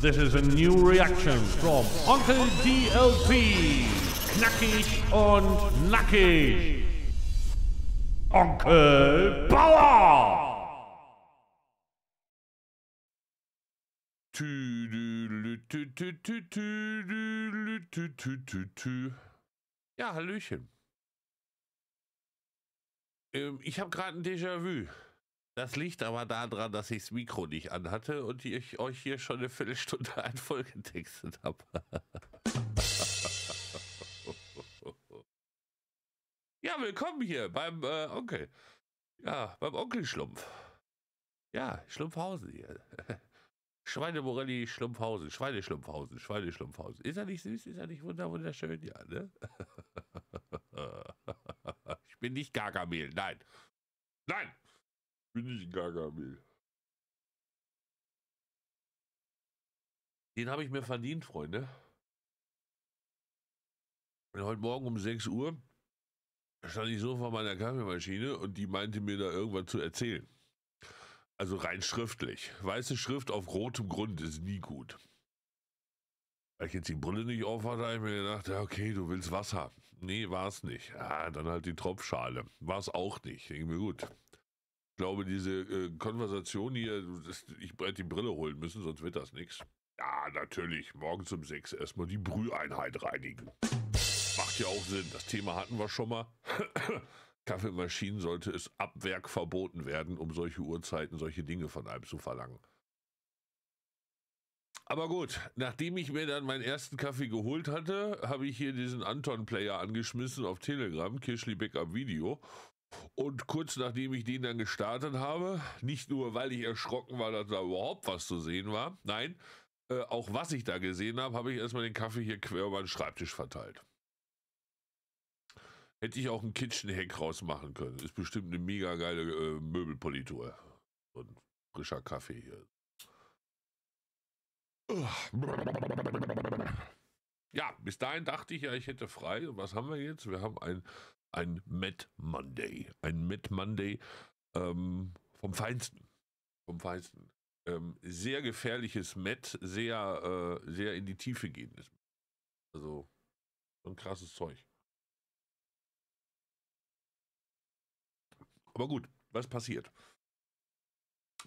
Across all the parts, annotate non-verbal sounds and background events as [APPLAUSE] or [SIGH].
This is a new reaction from Uncle DLP. Knackish und Knackish Uncle Bauer! Ja, Hallöchen. Ähm, ich habe gerade ein Déjà-vu. Das liegt aber daran, dass ich das Mikro nicht anhatte und ich euch hier schon eine Viertelstunde [LAUGHS] ein voll habe. [LAUGHS] ja, willkommen hier beim äh, Onkel. Ja, beim Onkel Schlumpf. Ja, Schlumpfhausen hier. [LAUGHS] Schweinemorelli Schlumpfhausen, Schweineschlumpfhausen, Schweineschlumpfhausen. Ist er nicht süß? Ist er nicht wunderschön? Ja, ne? ich bin nicht Gargamel, nein. Nein! bin ich Gargamel. Den habe ich mir verdient, Freunde. Und heute Morgen um 6 Uhr stand ich so vor meiner Kaffeemaschine und die meinte mir da irgendwas zu erzählen. Also rein schriftlich. Weiße Schrift auf rotem Grund ist nie gut. Weil ich jetzt die Brille nicht auf hatte, habe ich mir gedacht, okay, du willst Wasser. Nee, war es nicht. Ah, dann halt die Tropfschale. War es auch nicht. Irgendwie gut glaube, diese äh, Konversation hier, das, ich hätte die Brille holen müssen, sonst wird das nichts. Ja, natürlich, morgens um sechs erstmal die Brüheinheit reinigen. Macht ja auch Sinn, das Thema hatten wir schon mal. [CLEARS THROAT] Kaffeemaschinen sollte es ab Werk verboten werden, um solche Uhrzeiten, solche Dinge von einem zu verlangen. Aber gut, nachdem ich mir dann meinen ersten Kaffee geholt hatte, habe ich hier diesen Anton-Player angeschmissen auf Telegram, Kirschli Backup Video, und kurz nachdem ich den dann gestartet habe, nicht nur weil ich erschrocken war, dass da überhaupt was zu sehen war, nein, äh, auch was ich da gesehen habe, habe ich erstmal den Kaffee hier quer über den Schreibtisch verteilt. Hätte ich auch ein Kitchen-Hack rausmachen können. Ist bestimmt eine mega geile äh, Möbelpolitur. Und frischer Kaffee hier. Ja, bis dahin dachte ich ja, ich hätte frei. Und was haben wir jetzt? Wir haben ein ein Mad Monday. Ein Mad Monday ähm, vom Feinsten. Vom Feinsten. Ähm, sehr gefährliches Mad, sehr, äh, sehr in die Tiefe gehendes. Also, so ein krasses Zeug. Aber gut, was passiert?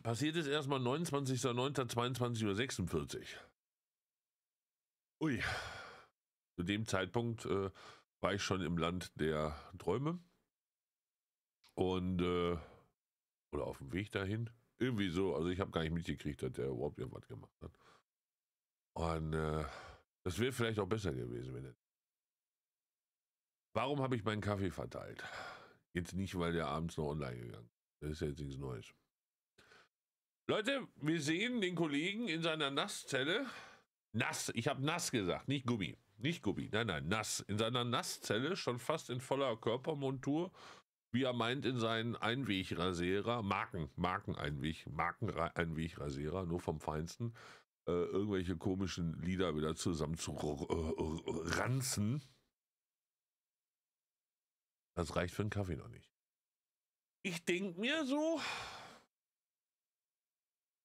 Passiert ist erstmal 29.09.22.46 Uhr. Ui. Zu dem Zeitpunkt äh, war ich schon im Land der Träume. Und, äh, oder auf dem Weg dahin. Irgendwie so. Also ich habe gar nicht mitgekriegt, dass der überhaupt irgendwas gemacht hat. Und äh, das wäre vielleicht auch besser gewesen, wenn er. Warum habe ich meinen Kaffee verteilt? Jetzt nicht, weil der abends noch online gegangen ist. Das ist ja jetzt nichts Neues. Leute, wir sehen den Kollegen in seiner Nasszelle. Nass, ich habe nass gesagt, nicht Gummi. Nicht Gubi, nein, nein, nass. In seiner Nasszelle, schon fast in voller Körpermontur, wie er meint, in seinen Einwegrasierer, Marken, Markeneinweg, Markeneinwegrasierer, nur vom Feinsten, äh, irgendwelche komischen Lieder wieder zusammen zu ranzen. Das reicht für einen Kaffee noch nicht. Ich denke mir so.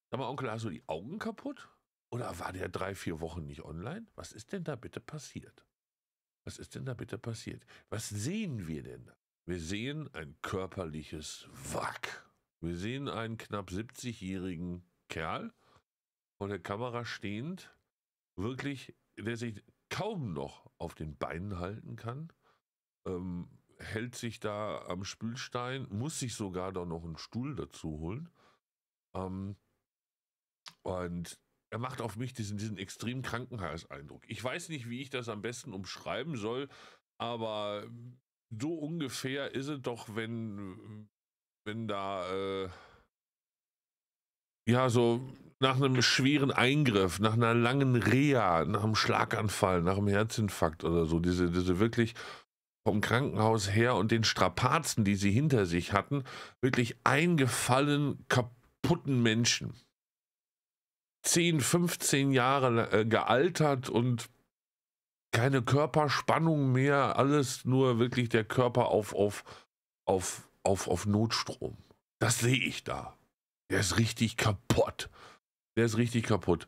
Sag mal, Onkel, hast du die Augen kaputt? Oder war der drei, vier Wochen nicht online? Was ist denn da bitte passiert? Was ist denn da bitte passiert? Was sehen wir denn da? Wir sehen ein körperliches Wack. Wir sehen einen knapp 70-jährigen Kerl vor der Kamera stehend, wirklich, der sich kaum noch auf den Beinen halten kann, ähm, hält sich da am Spülstein, muss sich sogar da noch einen Stuhl dazu holen. Ähm, und er macht auf mich diesen, diesen extremen Krankenhauseindruck. Ich weiß nicht, wie ich das am besten umschreiben soll, aber so ungefähr ist es doch, wenn, wenn da, äh, ja, so nach einem schweren Eingriff, nach einer langen Reha, nach einem Schlaganfall, nach einem Herzinfarkt oder so, diese, diese wirklich vom Krankenhaus her und den Strapazen, die sie hinter sich hatten, wirklich eingefallen, kaputten Menschen. 10, 15 Jahre äh, gealtert und keine Körperspannung mehr, alles nur wirklich der Körper auf, auf, auf, auf, auf Notstrom. Das sehe ich da. Der ist richtig kaputt. Der ist richtig kaputt.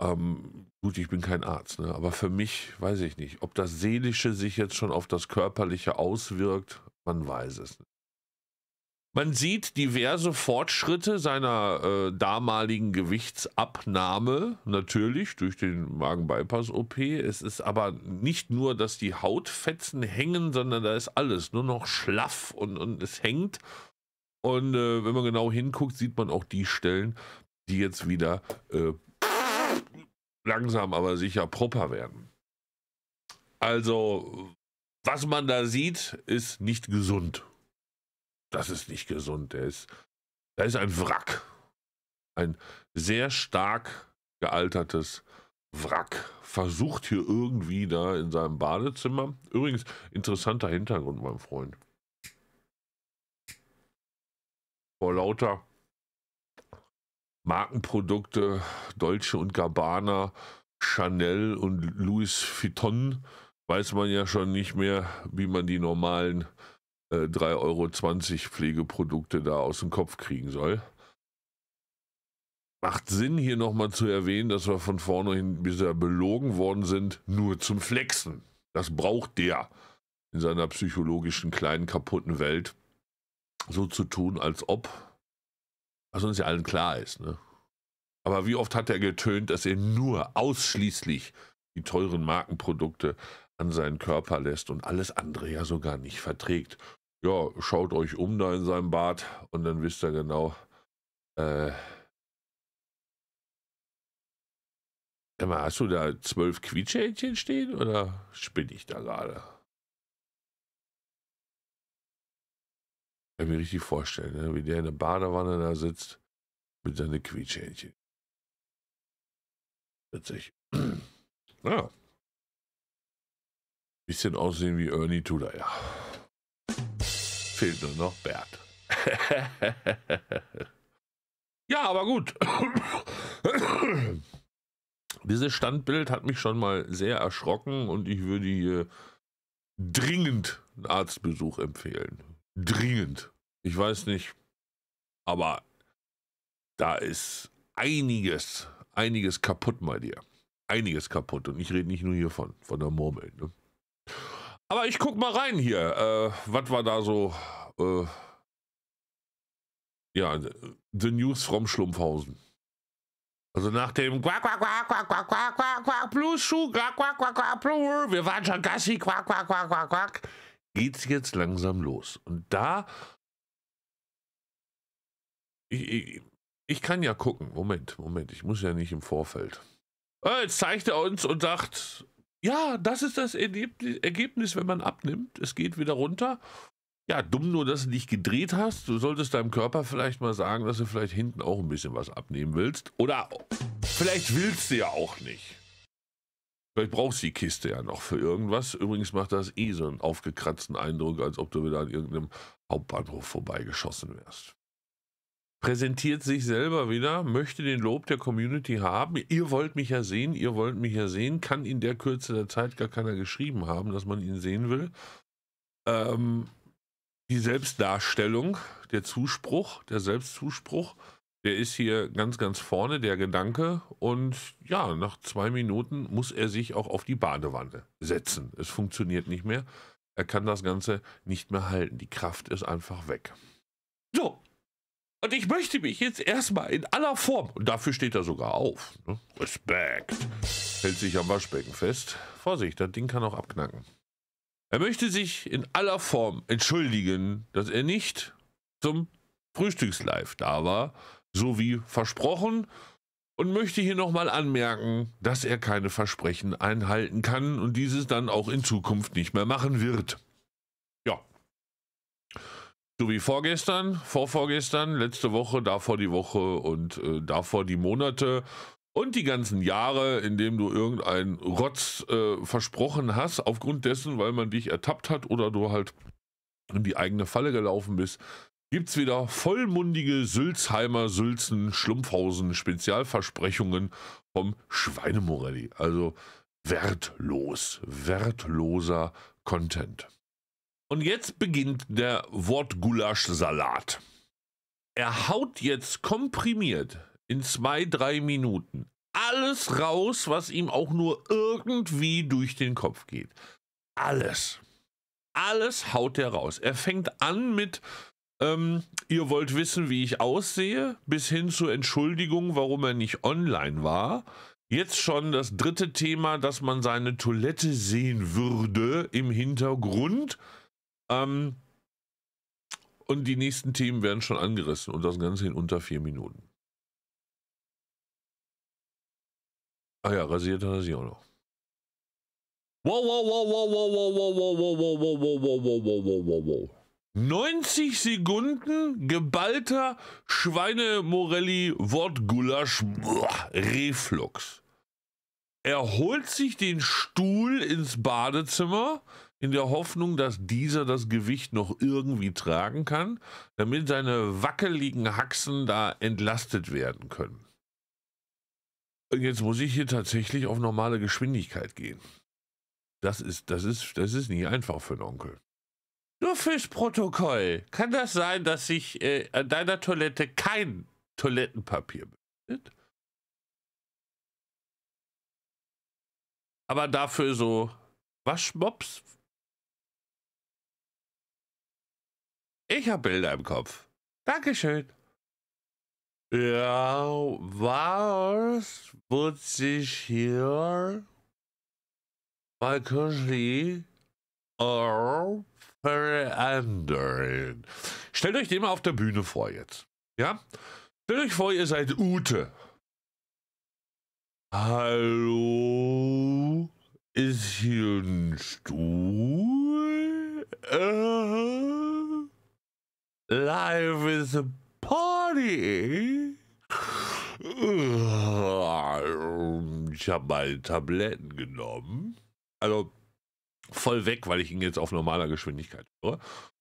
Ähm, gut, ich bin kein Arzt, ne? aber für mich weiß ich nicht, ob das Seelische sich jetzt schon auf das Körperliche auswirkt, man weiß es. nicht. Man sieht diverse Fortschritte seiner äh, damaligen Gewichtsabnahme, natürlich durch den Magenbypass-OP. Es ist aber nicht nur, dass die Hautfetzen hängen, sondern da ist alles nur noch schlaff und, und es hängt. Und äh, wenn man genau hinguckt, sieht man auch die Stellen, die jetzt wieder äh, langsam aber sicher proper werden. Also, was man da sieht, ist nicht gesund. Das ist nicht gesund. Der ist, da ist ein Wrack. Ein sehr stark gealtertes Wrack. Versucht hier irgendwie da in seinem Badezimmer. Übrigens, interessanter Hintergrund, mein Freund. Vor lauter Markenprodukte, Deutsche und Gabbana, Chanel und Louis Vuitton, weiß man ja schon nicht mehr, wie man die normalen äh, 3,20 Euro Pflegeprodukte da aus dem Kopf kriegen soll. Macht Sinn, hier nochmal zu erwähnen, dass wir von vornherein bisher belogen worden sind, nur zum Flexen. Das braucht der in seiner psychologischen kleinen kaputten Welt so zu tun, als ob, was uns ja allen klar ist. Ne? Aber wie oft hat er getönt, dass er nur ausschließlich die teuren Markenprodukte an seinen Körper lässt und alles andere ja sogar nicht verträgt ja, schaut euch um da in seinem Bad und dann wisst ihr genau, äh, Mal, hast du da zwölf Quietschhähnchen stehen oder spinne ich da gerade? Kann ich mir richtig vorstellen, ne? wie der in der Badewanne da sitzt mit seinen Quietschhähnchen. Witzig. ja. [CLEARS THROAT] Ah. Bisschen aussehen wie Ernie Tudor, ja. Fehlt nur noch Bert. [LAUGHS] ja, aber gut. [COUGHS] Dieses Standbild hat mich schon mal sehr erschrocken und ich würde hier dringend einen Arztbesuch empfehlen. Dringend. Ich weiß nicht, aber da ist einiges, einiges kaputt bei dir. Einiges kaputt. Und ich rede nicht nur hiervon, von der Murmel. Ne? Aber ich guck mal rein hier, äh, was war da so, äh, ja, The News from Schlumpfhausen. Also nach dem Quack, Quack, Quack, Quack, Quack, Quack, Quack, Quack, Plus Schuh, Quack, Quack, Quack, Quack, Plus, wir waren schon Gassi, Quack, Quack, Quack, Quack, Quack, geht's jetzt langsam los. Und da, ich, ich, ich kann ja gucken, Moment, Moment, ich muss ja nicht im Vorfeld. Jetzt zeigt er uns und sagt, ja, das ist das Ergebnis, wenn man abnimmt. Es geht wieder runter. Ja, dumm nur, dass du dich gedreht hast. Du solltest deinem Körper vielleicht mal sagen, dass du vielleicht hinten auch ein bisschen was abnehmen willst. Oder vielleicht willst du ja auch nicht. Vielleicht brauchst du die Kiste ja noch für irgendwas. Übrigens macht das eh so einen aufgekratzten Eindruck, als ob du wieder an irgendeinem Hauptbahnhof vorbeigeschossen wärst präsentiert sich selber wieder, möchte den Lob der Community haben. Ihr wollt mich ja sehen, ihr wollt mich ja sehen. Kann in der Kürze der Zeit gar keiner geschrieben haben, dass man ihn sehen will. Ähm, die Selbstdarstellung, der Zuspruch, der Selbstzuspruch, der ist hier ganz, ganz vorne, der Gedanke. Und ja, nach zwei Minuten muss er sich auch auf die Badewanne setzen. Es funktioniert nicht mehr. Er kann das Ganze nicht mehr halten. Die Kraft ist einfach weg. So, und ich möchte mich jetzt erstmal in aller Form, und dafür steht er sogar auf, ne? Respekt, hält sich am Waschbecken fest. Vorsicht, das Ding kann auch abknacken. Er möchte sich in aller Form entschuldigen, dass er nicht zum Frühstückslife da war, so wie versprochen, und möchte hier nochmal anmerken, dass er keine Versprechen einhalten kann und dieses dann auch in Zukunft nicht mehr machen wird. So wie vorgestern, vorvorgestern, letzte Woche, davor die Woche und äh, davor die Monate und die ganzen Jahre, in dem du irgendeinen Rotz äh, versprochen hast, aufgrund dessen, weil man dich ertappt hat oder du halt in die eigene Falle gelaufen bist, gibt es wieder vollmundige Sülzheimer, Sülzen, Schlumpfhausen, Spezialversprechungen vom Schweinemorelli. Also wertlos, wertloser Content. Und jetzt beginnt der Wortgulasch-Salat. Er haut jetzt komprimiert in zwei, drei Minuten alles raus, was ihm auch nur irgendwie durch den Kopf geht. Alles. Alles haut er raus. Er fängt an mit, ähm, ihr wollt wissen, wie ich aussehe, bis hin zur Entschuldigung, warum er nicht online war. Jetzt schon das dritte Thema, dass man seine Toilette sehen würde im Hintergrund. Ähm, und die nächsten Themen werden schon angerissen und das Ganze in unter vier Minuten. Ah ja, rasiert hat er sich auch noch. Wow, wow, wow, wow, wow, wow, wow, wow, wow, wow, wow, wow, wow, wow, wow, wow, wow. 90 Sekunden geballter Schweine-Morelli-Wortgulasch-Reflux. Er holt sich den Stuhl ins Badezimmer, in der Hoffnung, dass dieser das Gewicht noch irgendwie tragen kann, damit seine wackeligen Haxen da entlastet werden können. Und jetzt muss ich hier tatsächlich auf normale Geschwindigkeit gehen. Das ist, das ist, das ist nicht einfach für einen Onkel. Nur fürs Protokoll. Kann das sein, dass sich äh, an deiner Toilette kein Toilettenpapier befindet? Aber dafür so Waschmops Ich habe Bilder im Kopf. Dankeschön. Ja, was wird sich hier bei Kushi verändern? Stellt euch den mal auf der Bühne vor jetzt. Ja? Stellt euch vor, ihr seid Ute. Hallo? Ist hier ein Stuhl? Äh. Life is a Party. Ich habe meine Tabletten genommen. Also voll weg, weil ich ihn jetzt auf normaler Geschwindigkeit höre.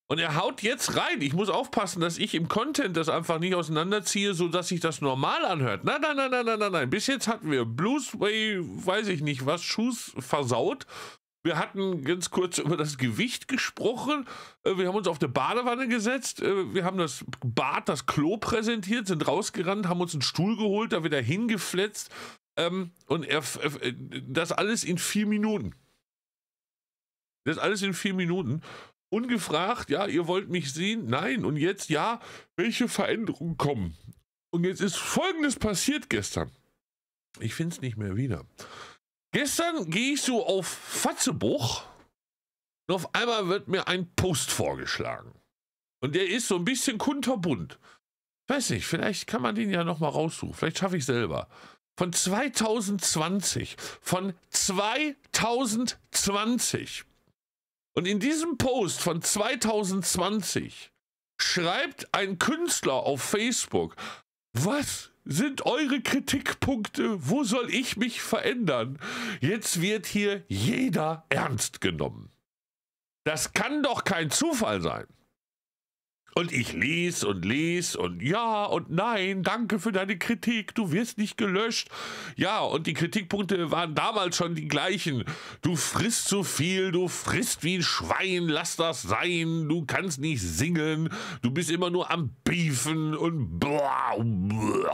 Und er haut jetzt rein. Ich muss aufpassen, dass ich im Content das einfach nicht auseinanderziehe, sodass sich das normal anhört. Nein, nein, nein, nein, nein, nein, nein. Bis jetzt hatten wir Blues, weiß ich nicht was, Schuss versaut. Wir hatten ganz kurz über das Gewicht gesprochen. Äh, wir haben uns auf der Badewanne gesetzt. Äh, wir haben das Bad, das Klo präsentiert, sind rausgerannt, haben uns einen Stuhl geholt, da wieder hingefletzt. Ähm, und äh, das alles in vier Minuten. Das alles in vier Minuten. Ungefragt, ja, ihr wollt mich sehen? Nein. Und jetzt, ja, welche Veränderungen kommen? Und jetzt ist Folgendes passiert gestern. Ich finde es nicht mehr wieder. Gestern gehe ich so auf Fatzebuch und auf einmal wird mir ein Post vorgeschlagen. Und der ist so ein bisschen kunterbunt. Ich weiß nicht, vielleicht kann man den ja nochmal raussuchen. Vielleicht schaffe ich es selber. Von 2020. Von 2020. Und in diesem Post von 2020 schreibt ein Künstler auf Facebook, was sind eure Kritikpunkte? Wo soll ich mich verändern? Jetzt wird hier jeder ernst genommen. Das kann doch kein Zufall sein. Und ich lese und lese und ja und nein, danke für deine Kritik, du wirst nicht gelöscht. Ja, und die Kritikpunkte waren damals schon die gleichen. Du frisst zu viel, du frisst wie ein Schwein, lass das sein, du kannst nicht singen, du bist immer nur am Beefen und bla bla.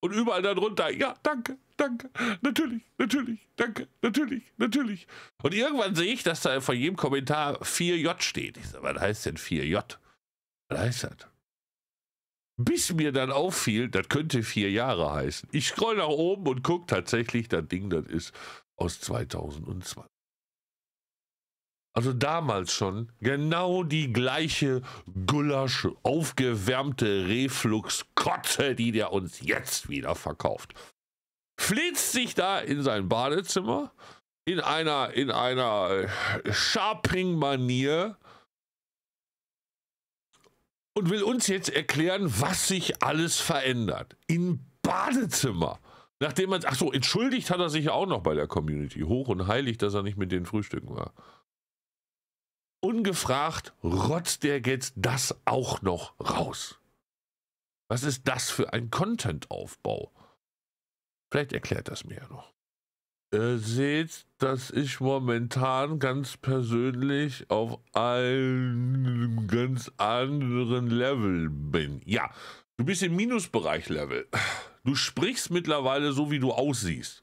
Und überall darunter, ja, danke, danke, natürlich, natürlich, danke, natürlich, natürlich. Und irgendwann sehe ich, dass da von jedem Kommentar 4J steht. Ich sage, was heißt denn 4J? Was heißt das? Bis mir dann auffiel, das könnte vier Jahre heißen. Ich scroll nach oben und gucke tatsächlich, das Ding, das ist aus 2020 also damals schon, genau die gleiche Gulasch, aufgewärmte Refluxkotze, die der uns jetzt wieder verkauft. Flitzt sich da in sein Badezimmer in einer, in einer Sharping-Manier und will uns jetzt erklären, was sich alles verändert. Im Badezimmer. Nachdem man, ach so, entschuldigt hat er sich ja auch noch bei der Community. Hoch und heilig, dass er nicht mit den Frühstücken war. Ungefragt rotzt der jetzt das auch noch raus. Was ist das für ein Content-Aufbau? Vielleicht erklärt das mir ja noch. Ihr äh, seht, dass ich momentan ganz persönlich auf einem ganz anderen Level bin. Ja, du bist im Minusbereich-Level. Du sprichst mittlerweile so, wie du aussiehst.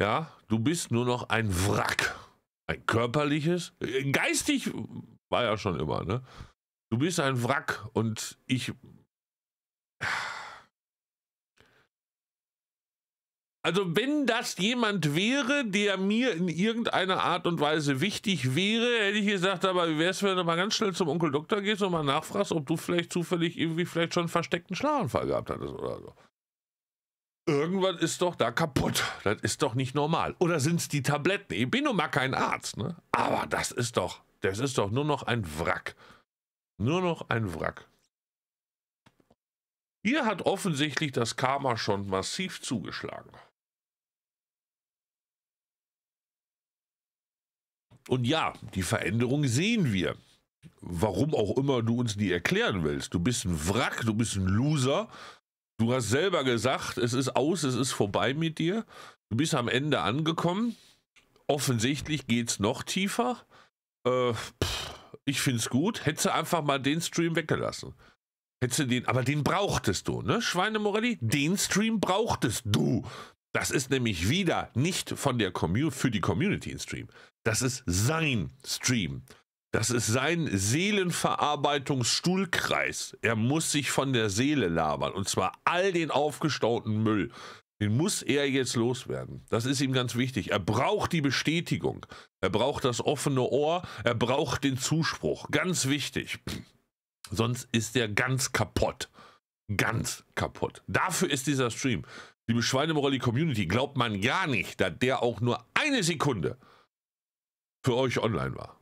Ja, du bist nur noch ein Wrack. Ein körperliches? Geistig war ja schon immer, ne? Du bist ein Wrack und ich. Also, wenn das jemand wäre, der mir in irgendeiner Art und Weise wichtig wäre, hätte ich gesagt, aber wie wäre es, wenn du mal ganz schnell zum Onkel Doktor gehst und mal nachfragst, ob du vielleicht zufällig irgendwie vielleicht schon einen versteckten Schlaganfall gehabt hattest oder so irgendwas ist doch da kaputt. Das ist doch nicht normal. Oder sind es die Tabletten? Ich bin nun mal kein Arzt, ne? Aber das ist doch, das ist doch nur noch ein Wrack. Nur noch ein Wrack. Hier hat offensichtlich das Karma schon massiv zugeschlagen. Und ja, die Veränderung sehen wir. Warum auch immer du uns die erklären willst. Du bist ein Wrack, du bist ein Loser. Du hast selber gesagt, es ist aus, es ist vorbei mit dir. Du bist am Ende angekommen. Offensichtlich geht es noch tiefer. Äh, pff, ich find's gut. Hättest du einfach mal den Stream weggelassen. Hättest du den, aber den brauchtest du, ne? Schweine Morelli, den Stream brauchtest du. Das ist nämlich wieder nicht von der Commu für die Community ein Stream. Das ist sein Stream. Das ist sein Seelenverarbeitungsstuhlkreis. Er muss sich von der Seele labern. Und zwar all den aufgestauten Müll. Den muss er jetzt loswerden. Das ist ihm ganz wichtig. Er braucht die Bestätigung. Er braucht das offene Ohr. Er braucht den Zuspruch. Ganz wichtig. Sonst ist er ganz kaputt. Ganz kaputt. Dafür ist dieser Stream. Liebe Schweinemorelli Community, glaubt man ja nicht, dass der auch nur eine Sekunde für euch online war.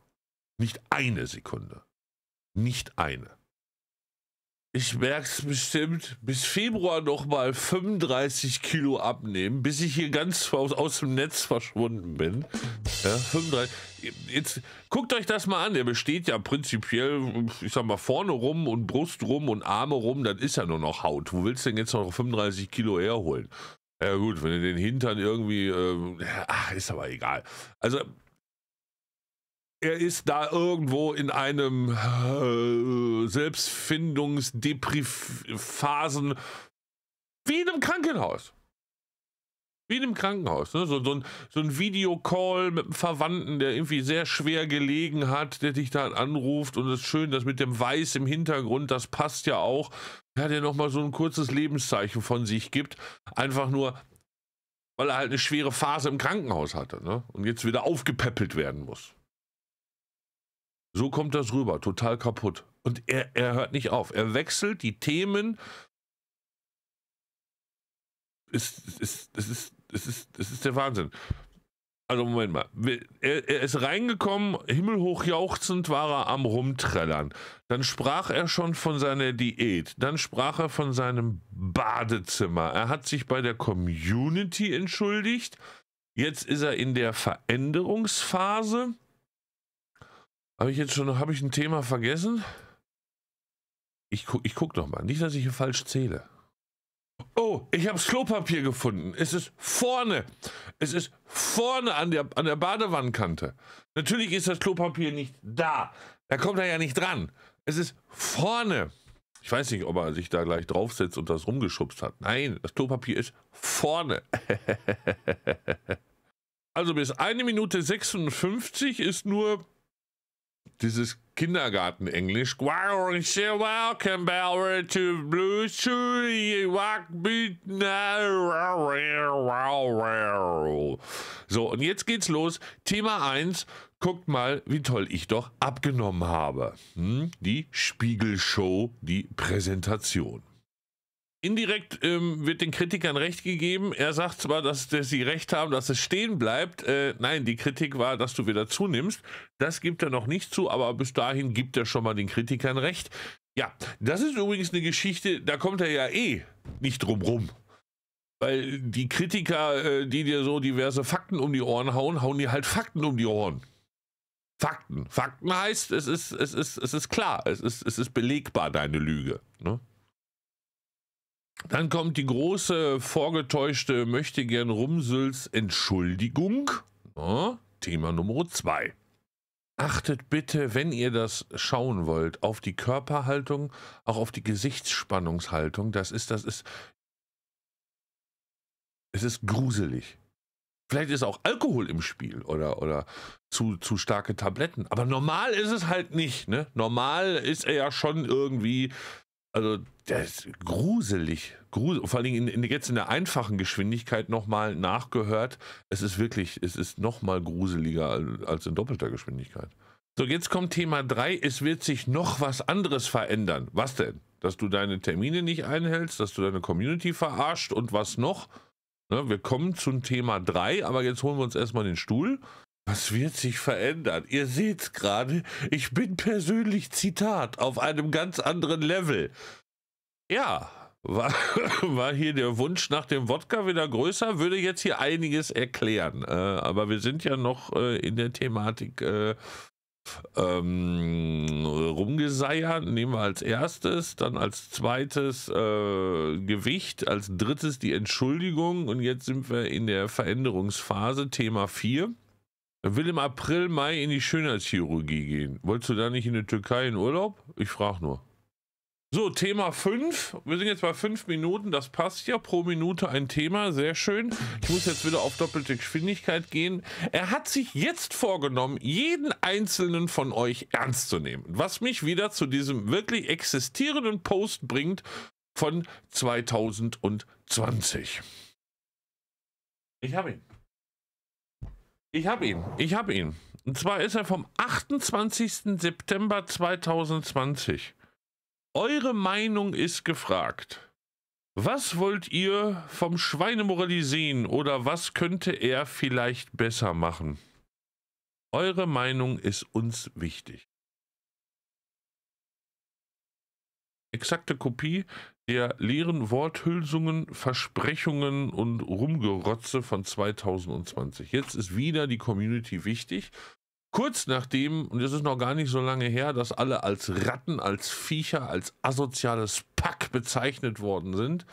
Nicht eine Sekunde. Nicht eine. Ich merke es bestimmt bis Februar nochmal 35 Kilo abnehmen, bis ich hier ganz aus, aus dem Netz verschwunden bin. Ja, 35. Jetzt guckt euch das mal an. Der besteht ja prinzipiell, ich sag mal, vorne rum und Brust rum und Arme rum. Das ist ja nur noch Haut. Wo willst du denn jetzt noch 35 Kilo herholen? Ja, gut, wenn du den Hintern irgendwie. Äh, ach, ist aber egal. Also, er ist da irgendwo in einem äh, Selbstfindungsdeprivphasen wie in einem Krankenhaus. Wie in einem Krankenhaus. Ne? So, so, ein, so ein Videocall mit einem Verwandten, der irgendwie sehr schwer gelegen hat, der dich dann anruft. Und es ist schön, dass mit dem Weiß im Hintergrund, das passt ja auch, ja, der nochmal so ein kurzes Lebenszeichen von sich gibt. Einfach nur, weil er halt eine schwere Phase im Krankenhaus hatte ne? und jetzt wieder aufgepäppelt werden muss. So kommt das rüber, total kaputt. Und er, er hört nicht auf. Er wechselt die Themen. Es, es, es, es, ist, es, ist, es ist der Wahnsinn. Also Moment mal, er, er, ist reingekommen, himmelhoch jauchzend war er am Rumtrellern. Dann sprach er schon von seiner Diät, dann sprach er von seinem Badezimmer. Er hat sich bei der Community entschuldigt. Jetzt ist er in der Veränderungsphase. Habe ich jetzt schon, habe ich ein Thema vergessen? Ich gucke ich guck noch mal. Nicht, dass ich hier falsch zähle. Oh, ich habe Klopapier gefunden. Es ist vorne. Es ist vorne an der, an der Badewanntkante. Natürlich ist das Klopapier nicht da. Da kommt er ja nicht dran. Es ist vorne. Ich weiß nicht, ob er sich da gleich draufsetzt und das rumgeschubst hat. Nein, das Klopapier ist vorne. [LAUGHS] also bis 1 Minute 56 ist nur dieses Kindergarten-Englisch. So, und jetzt geht's los. Thema 1. Guckt mal, wie toll ich doch abgenommen habe. Hm? Die Spiegelshow, die Präsentation indirekt ähm, wird den Kritikern recht gegeben. Er sagt zwar, dass, sie recht haben, dass es stehen bleibt. Äh, nein, die Kritik war, dass du wieder zunimmst. Das gibt er noch nicht zu, aber bis dahin gibt er schon mal den Kritikern recht. Ja, das ist übrigens eine Geschichte, da kommt er ja eh nicht drum rum. Weil die Kritiker, äh, die dir so diverse Fakten um die Ohren hauen, hauen dir halt Fakten um die Ohren. Fakten. Fakten heißt, es ist, es ist, es ist klar, es ist, es ist belegbar, deine Lüge. Ne? Dann kommt die große vorgetäuschte möchte gern Rumsels Entschuldigung. Ja, Thema Nummer zwei. Achtet bitte, wenn ihr das schauen wollt, auf die Körperhaltung, auch auf die Gesichtsspannungshaltung. Das ist, das ist, es ist gruselig. Vielleicht ist auch Alkohol im Spiel oder, oder zu, zu starke Tabletten. Aber normal ist es halt nicht. Ne? Normal ist er ja schon irgendwie also, das ist gruselig. gruselig. Vor allem in, in, jetzt in der einfachen Geschwindigkeit nochmal nachgehört. Es ist wirklich, es ist nochmal gruseliger als in doppelter Geschwindigkeit. So, jetzt kommt Thema 3. Es wird sich noch was anderes verändern. Was denn? Dass du deine Termine nicht einhältst, dass du deine Community verarscht und was noch? Ne, wir kommen zum Thema 3, aber jetzt holen wir uns erstmal den Stuhl. Was wird sich verändern? Ihr seht's gerade, ich bin persönlich, Zitat, auf einem ganz anderen Level. Ja, war, [LAUGHS] war, hier der Wunsch nach dem Wodka wieder größer, würde jetzt hier einiges erklären. Äh, aber wir sind ja noch äh, in der Thematik äh, ähm, rumgeseiert. Nehmen wir als erstes, dann als zweites äh, Gewicht, als drittes die Entschuldigung und jetzt sind wir in der Veränderungsphase, Thema 4 will im April, Mai in die Schönheitschirurgie gehen. Wolltest du da nicht in die Türkei in Urlaub? Ich frage nur. So, Thema 5. Wir sind jetzt bei 5 Minuten. Das passt ja pro Minute ein Thema. Sehr schön. Ich muss jetzt wieder auf doppelte Geschwindigkeit gehen. Er hat sich jetzt vorgenommen, jeden einzelnen von euch ernst zu nehmen. Was mich wieder zu diesem wirklich existierenden Post bringt von 2020. Ich habe ihn. Ich habe ihn. Ich habe ihn. Und zwar ist er vom 28. September 2020. Eure Meinung ist gefragt. Was wollt ihr vom Schweinemorelli sehen oder was könnte er vielleicht besser machen? Eure Meinung ist uns wichtig. Exakte Kopie der leeren Worthülsungen, Versprechungen und Rumgerotze von 2020. Jetzt ist wieder die Community wichtig. Kurz nachdem, und das ist noch gar nicht so lange her, dass alle als Ratten, als Viecher, als asoziales Pack bezeichnet worden sind,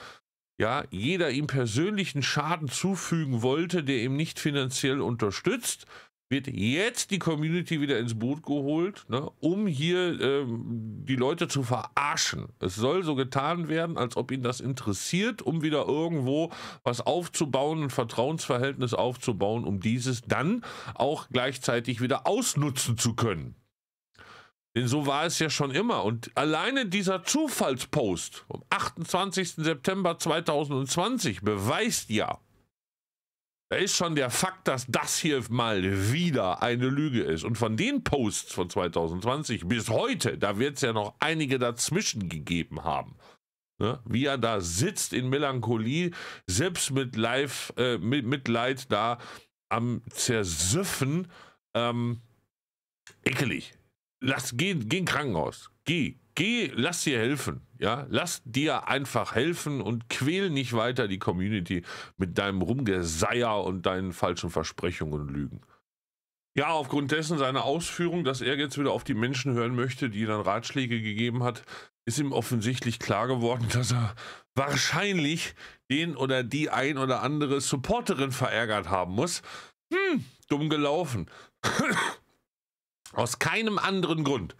ja, jeder ihm persönlichen Schaden zufügen wollte, der ihm nicht finanziell unterstützt, wird jetzt die Community wieder ins Boot geholt, ne, um hier ähm, die Leute zu verarschen. Es soll so getan werden, als ob ihn das interessiert, um wieder irgendwo was aufzubauen, ein Vertrauensverhältnis aufzubauen, um dieses dann auch gleichzeitig wieder ausnutzen zu können. Denn so war es ja schon immer. Und alleine dieser Zufallspost vom 28. September 2020 beweist ja, da ist schon der Fakt, dass das hier mal wieder eine Lüge ist. Und von den Posts von 2020 bis heute, da wird es ja noch einige dazwischen gegeben haben. Ne? Wie er da sitzt in Melancholie, selbst mit Live, äh, mit, Mitleid da am Zersüffen. Ähm, ekelig. Lass, geh, geh in Krankenhaus. Geh, geh, lass dir helfen. Ja, lass dir einfach helfen und quäl nicht weiter die Community mit deinem Rumgeseier und deinen falschen Versprechungen und Lügen. Ja, aufgrund dessen seiner Ausführung, dass er jetzt wieder auf die Menschen hören möchte, die dann Ratschläge gegeben hat, ist ihm offensichtlich klar geworden, dass er wahrscheinlich den oder die ein oder andere Supporterin verärgert haben muss. Hm, dumm gelaufen. [COUGHS] Aus keinem anderen Grund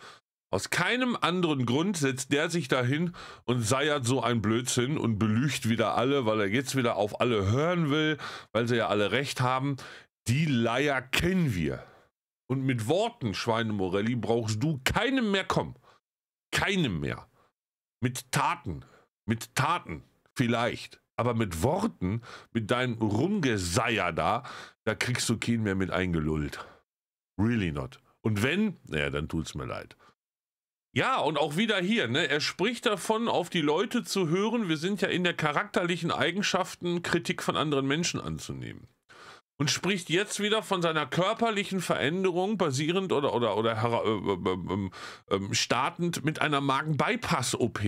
aus keinem anderen Grund setzt der sich dahin und seiert so ein Blödsinn und belügt wieder alle, weil er jetzt wieder auf alle hören will, weil sie ja alle recht haben. Die Leier kennen wir. Und mit Worten, Schweine Morelli, brauchst du keinem mehr kommen. Keinem mehr. Mit Taten. Mit Taten. Vielleicht. Aber mit Worten, mit deinem Rumgeseier da, da kriegst du keinen mehr mit eingelullt. Really not. Und wenn, naja, dann tut's mir leid. Ja, und auch wieder hier, ne? Er spricht davon, auf die Leute zu hören. Wir sind ja in der charakterlichen Eigenschaften, Kritik von anderen Menschen anzunehmen. Und spricht jetzt wieder von seiner körperlichen Veränderung, basierend oder, oder, oder äh, äh, äh, startend mit einer Magen-Bypass-OP.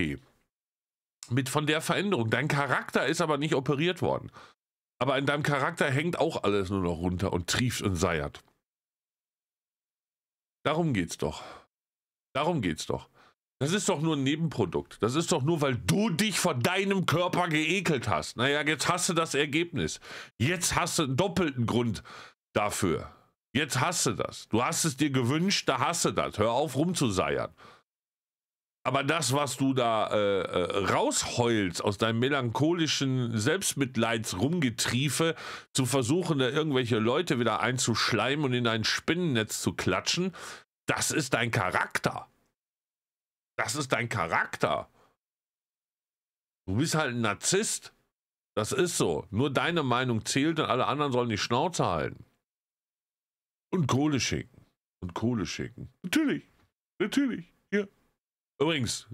Mit von der Veränderung. Dein Charakter ist aber nicht operiert worden. Aber in deinem Charakter hängt auch alles nur noch runter und trieft und seiert. Darum geht's doch. Darum geht's doch. Das ist doch nur ein Nebenprodukt. Das ist doch nur, weil du dich vor deinem Körper geekelt hast. Naja, jetzt hast du das Ergebnis. Jetzt hast du einen doppelten Grund dafür. Jetzt hast du das. Du hast es dir gewünscht, da hast du das. Hör auf rumzuseiern. Aber das, was du da äh, äh rausheulst aus deinem melancholischen Selbstmitleidsrumgetriefe, zu versuchen, da irgendwelche Leute wieder einzuschleimen und in ein Spinnennetz zu klatschen, das ist dein Charakter. Das ist dein Charakter. Du bist halt ein Narzisst. Das ist so. Nur deine Meinung zählt und alle anderen sollen die Schnauze halten. Und Kohle schicken. Und Kohle schicken. Natürlich. Natürlich. Hier. Übrigens,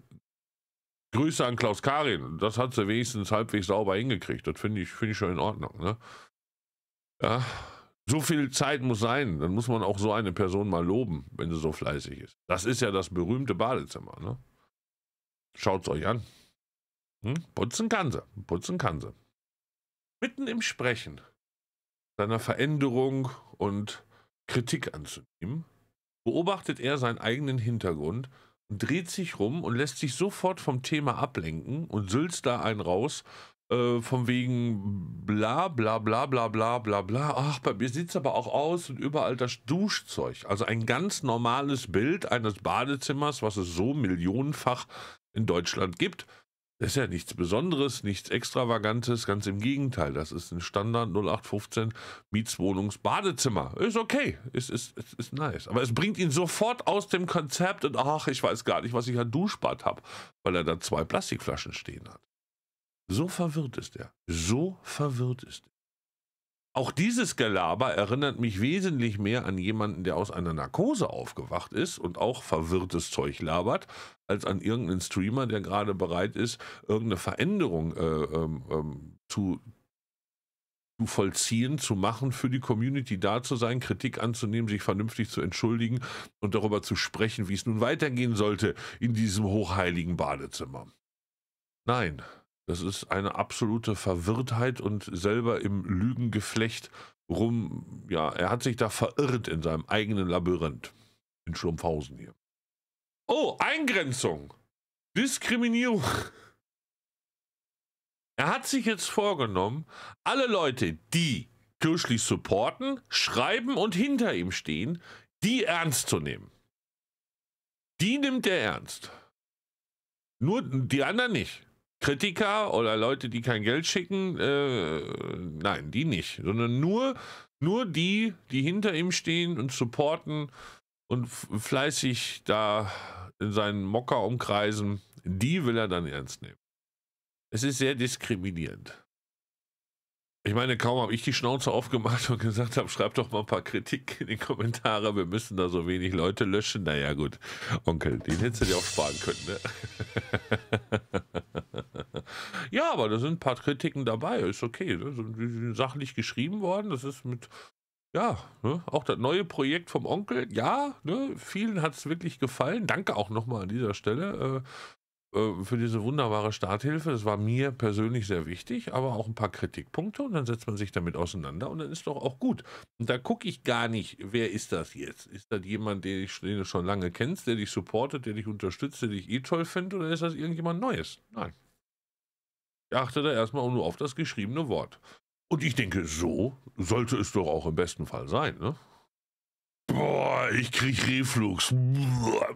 Grüße an Klaus Karin. Das hat sie wenigstens halbwegs sauber hingekriegt. Das finde ich, find ich schon in Ordnung. Ne? Ja, so viel Zeit muss sein. Dann muss man auch so eine Person mal loben, wenn sie so fleißig ist. Das ist ja das berühmte Badezimmer. Ne? Schaut's euch an. Hm? Putzen kann sie. Putzen kann sie. Mitten im Sprechen seiner Veränderung und Kritik anzunehmen, beobachtet er seinen eigenen Hintergrund und dreht sich rum und lässt sich sofort vom Thema ablenken und sülzt da einen raus, äh, von wegen bla bla bla bla bla bla bla. Ach, bei mir sieht es aber auch aus und überall das Duschzeug. Also ein ganz normales Bild eines Badezimmers, was es so millionenfach in Deutschland gibt. Das ist ja nichts Besonderes, nichts Extravagantes, ganz im Gegenteil. Das ist ein Standard 0815 Mietswohnungsbadezimmer. Ist okay, ist, ist, ist, ist nice. Aber es bringt ihn sofort aus dem Konzept und ach, ich weiß gar nicht, was ich an Duschbad habe, weil er da zwei Plastikflaschen stehen hat. So verwirrt ist er. So verwirrt ist er. Auch dieses Gelaber erinnert mich wesentlich mehr an jemanden, der aus einer Narkose aufgewacht ist und auch verwirrtes Zeug labert, als an irgendeinen Streamer, der gerade bereit ist, irgendeine Veränderung äh, ähm, ähm, zu, zu vollziehen, zu machen, für die Community da zu sein, Kritik anzunehmen, sich vernünftig zu entschuldigen und darüber zu sprechen, wie es nun weitergehen sollte in diesem hochheiligen Badezimmer. Nein, das ist eine absolute Verwirrtheit und selber im Lügengeflecht rum. Ja, er hat sich da verirrt in seinem eigenen Labyrinth. In Schlumpfhausen hier. Oh, Eingrenzung. Diskriminierung. [LAUGHS] Er hat sich jetzt vorgenommen, alle Leute, die kirchlich supporten, schreiben und hinter ihm stehen, die ernst zu nehmen. Die nimmt er ernst. Nur die anderen nicht. Kritiker oder Leute, die kein Geld schicken, äh, nein, die nicht, sondern nur, nur die, die hinter ihm stehen und supporten und fleißig da in seinen Mocker umkreisen, die will er dann ernst nehmen. Es ist sehr diskriminierend. Ich meine, kaum habe ich die Schnauze aufgemacht und gesagt habe, schreibt doch mal ein paar Kritik in die Kommentare, wir müssen da so wenig Leute löschen. Naja, gut, Onkel, den hättest du dir auch sparen können, ne? [LAUGHS] Ja, aber da sind ein paar Kritiken dabei, ist okay. Ne? Die sind sachlich geschrieben worden, das ist mit, ja, ne? auch das neue Projekt vom Onkel, ja, ne? vielen hat es wirklich gefallen. Danke auch nochmal an dieser Stelle. Äh, äh, für diese wunderbare Starthilfe. Das war mir persönlich sehr wichtig, aber auch ein paar Kritikpunkte und dann setzt man sich damit auseinander und dann ist doch auch gut. Und da gucke ich gar nicht, wer ist das jetzt? Ist das jemand, den, ich, den du schon lange kennst, der dich supportet, der dich unterstützt, der dich eh toll findet oder ist das irgendjemand Neues? Nein. Er da erstmal nur auf das geschriebene Wort. Und ich denke, so sollte es doch auch im besten Fall sein, ne? Boah, ich krieg Reflux.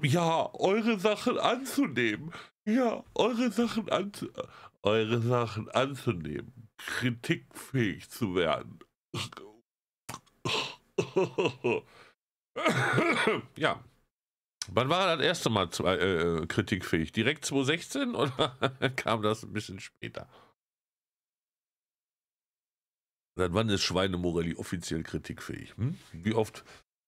Ja, eure Sachen anzunehmen. Ja, eure Sachen anzunehmen. Eure Sachen anzunehmen. Kritikfähig zu werden. ja, Wann war er das erste Mal zwei, äh, äh, kritikfähig? Direkt 2016 [LAUGHS] oder [LAUGHS] kam das ein bisschen später? Seit wann ist Schweinemorelli offiziell kritikfähig? Hm? Wie, oft,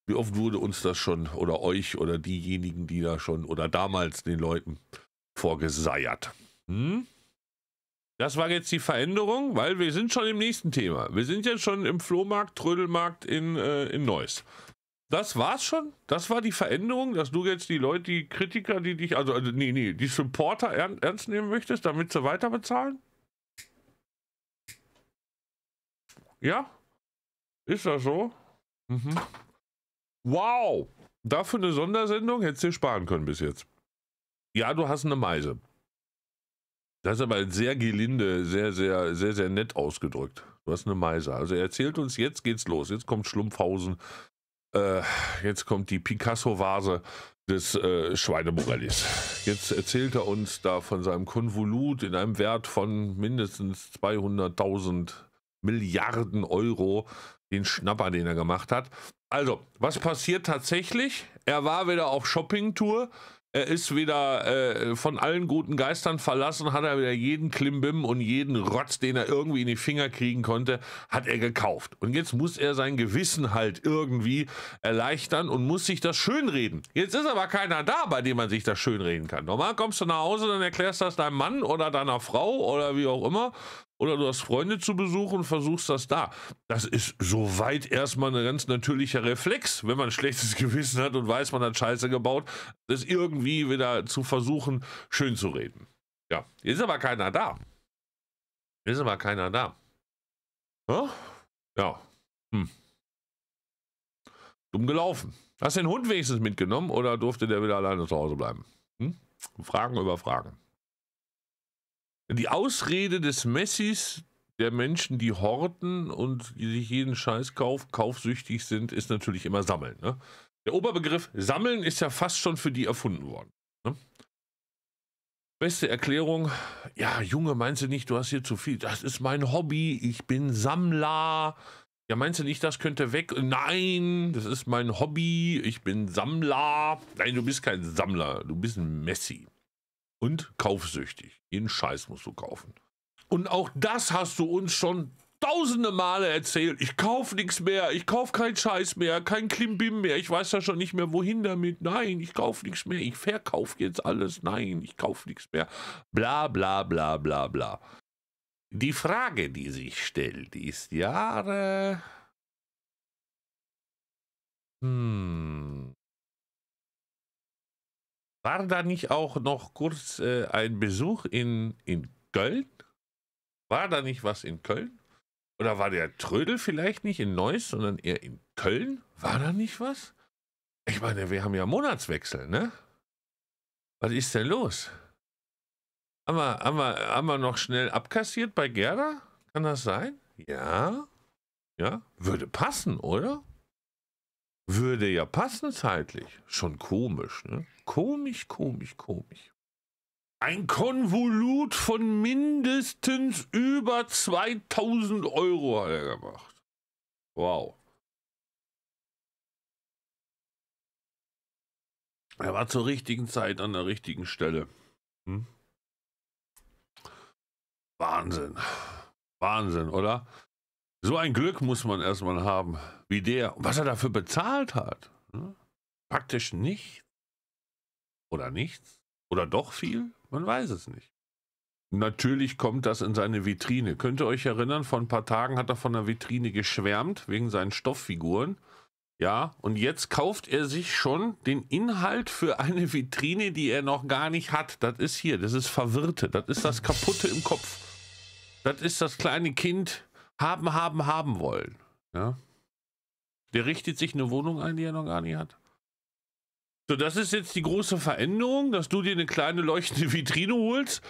wie oft wurde uns das schon oder euch oder diejenigen, die da schon oder damals den Leuten vorgeseiert? Hm? Das war jetzt die Veränderung, weil wir sind schon im nächsten Thema. Wir sind jetzt schon im Flohmarkt, Trödelmarkt in, äh, in Neuss. Das war's schon? Das war die Veränderung, dass du jetzt die Leute, die Kritiker, die dich, also, also nee, nee, die Supporter ernst, ernst nehmen möchtest, damit sie weiter bezahlen? Ja? Ist das so? Mhm. Wow! Dafür eine Sondersendung hättest du dir sparen können bis jetzt. Ja, du hast eine Meise. Das ist aber sehr gelinde, sehr, sehr, sehr, sehr nett ausgedrückt. Du hast eine Meise. Also er erzählt uns, jetzt geht's los. Jetzt kommt Schlumpfhausen äh, jetzt kommt die Picasso-Vase des äh, Schweinemorellis. Jetzt erzählt er uns da von seinem Konvolut in einem Wert von mindestens 200.000 Milliarden Euro, den Schnapper, den er gemacht hat. Also, was passiert tatsächlich? Er war wieder auf Shoppingtour. tour er ist wieder äh, von allen guten Geistern verlassen, hat er wieder jeden Klimbim und jeden Rotz, den er irgendwie in die Finger kriegen konnte, hat er gekauft. Und jetzt muss er sein Gewissen halt irgendwie erleichtern und muss sich das schönreden. Jetzt ist aber keiner da, bei dem man sich das schönreden kann. Normal kommst du nach Hause, dann erklärst das deinem Mann oder deiner Frau oder wie auch immer oder du hast Freunde zu Besuch und versuchst das da. Das ist soweit erstmal ein ganz natürlicher Reflex, wenn man ein schlechtes [LAUGHS] Gewissen hat und weiß, man hat Scheiße gebaut, das irgendwie wieder zu versuchen, schön zu reden. Ja, ist aber keiner da. Ist aber keiner da. Ja? Hm. Dumm gelaufen. Hast du den Hund wenigstens mitgenommen oder durfte der wieder alleine zu Hause bleiben? Hm? Fragen über Fragen. Die Ausrede des Messis, der Menschen, die horten und die sich jeden Scheiß kaufen, kaufsüchtig sind, ist natürlich immer Sammeln. Ne? Der Oberbegriff Sammeln ist ja fast schon für die erfunden worden. Ne? Beste Erklärung, ja, Junge, meinst du nicht, du hast hier zu viel? Das ist mein Hobby, ich bin Sammler. Ja, meinst du nicht, das könnte weg? Nein, das ist mein Hobby, ich bin Sammler. Nein, du bist kein Sammler, du bist ein Messi und kaufsüchtig. Jeden Scheiß musst du kaufen. Und auch das hast du uns schon tausende Male erzählt. Ich kaufe nichts mehr, ich kaufe keinen Scheiß mehr, kein Klimbim mehr. Ich weiß ja schon nicht mehr, wohin damit. Nein, ich kaufe nichts mehr, ich verkaufe jetzt alles. Nein, ich kaufe nichts mehr. Bla bla bla bla bla. Die Frage, die sich stellt, ist Jahre. Äh, hm. War da nicht auch noch kurz äh, ein Besuch in, in Köln? War da nicht was in Köln? Oder war der Trödel vielleicht nicht in Neuss, sondern eher in Köln? War da nicht was? Ich meine, wir haben ja Monatswechsel, ne? Was ist denn los? Haben wir, haben wir, haben wir noch schnell abkassiert bei Gerda? Kann das sein? Ja. Ja, würde passen, oder? Würde ja passen zeitlich. Schon komisch, ne? Komisch, komisch, komisch. Ein Konvolut von mindestens über 2000 Euro hat er gemacht. Wow. Er war zur richtigen Zeit an der richtigen Stelle. Hm? Wahnsinn. Wahnsinn, oder? So ein Glück muss man erstmal haben, wie der. Und Was er dafür bezahlt hat. Hm? Praktisch nichts. Oder nichts? Oder doch viel? Man weiß es nicht. Natürlich kommt das in seine Vitrine. Könnt ihr euch erinnern, vor ein paar Tagen hat er von der Vitrine geschwärmt, wegen seinen Stofffiguren. Ja, und jetzt kauft er sich schon den Inhalt für eine Vitrine, die er noch gar nicht hat. Das ist hier, das ist Verwirrte, das ist das Kaputte im Kopf. Das ist das kleine Kind haben, haben, haben wollen. Ja. Der richtet sich eine Wohnung ein, die er noch gar nicht hat. So, das ist jetzt die große Veränderung, dass du dir eine kleine leuchtende [LAUGHS] Vitrine holst.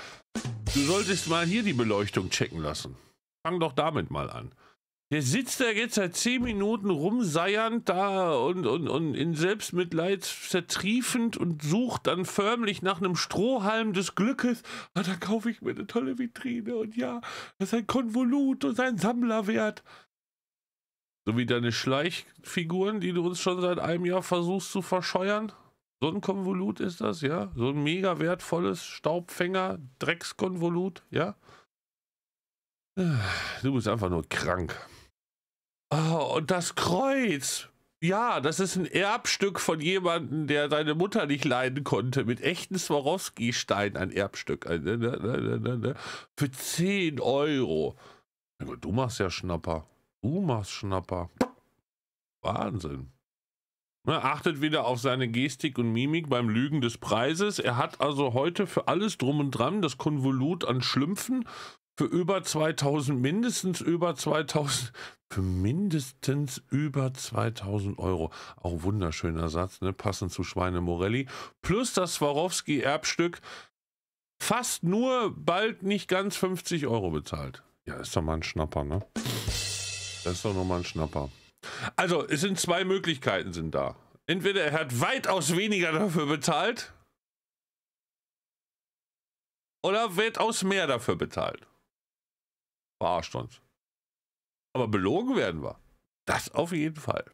Du solltest mal hier die Beleuchtung checken lassen. Fang doch damit mal an. Der sitzt da jetzt seit 10 Minuten rumseiernd da und, und, und in Selbstmitleid zertriefend und sucht dann förmlich nach einem Strohhalm des Glückes. Ah, da kaufe ich mir eine tolle Vitrine und ja, das ist ein Konvolut und ein Sammlerwert. So wie deine Schleichfiguren, die du uns schon seit einem Jahr versuchst zu verscheuern. So ein Konvolut ist das, ja. So ein mega wertvolles Staubfänger, Dreckskonvolut, ja. Du bist einfach nur krank. Oh, und das Kreuz. Ja, das ist ein Erbstück von jemandem, der seine Mutter nicht leiden konnte. Mit echten swarovski stein ein Erbstück. Ne, ne, ne, Für 10 Euro. Du machst ja Schnapper. Du machst Schnapper. Wahnsinn. Ne, achtet wieder auf seine Gestik und Mimik beim Lügen des Preises. Er hat also heute für alles drum und dran das Konvolut an Schlümpfen für über 2000, mindestens über 2000, [LAUGHS] für mindestens über 2000 Euro. Auch wunderschöner Satz, ne? passend zu Schweine Morelli. Plus das Swarovski-Erbstück fast nur bald nicht ganz 50 Euro bezahlt. Ja, ist doch mal ein Schnapper, ne? Das ist doch nochmal ein Schnapper. Also, es sind zwei Möglichkeiten sind da. Entweder er hat weitaus weniger dafür bezahlt oder weitaus mehr dafür bezahlt. Verarscht uns. Aber belogen werden wir. Das auf jeden Fall.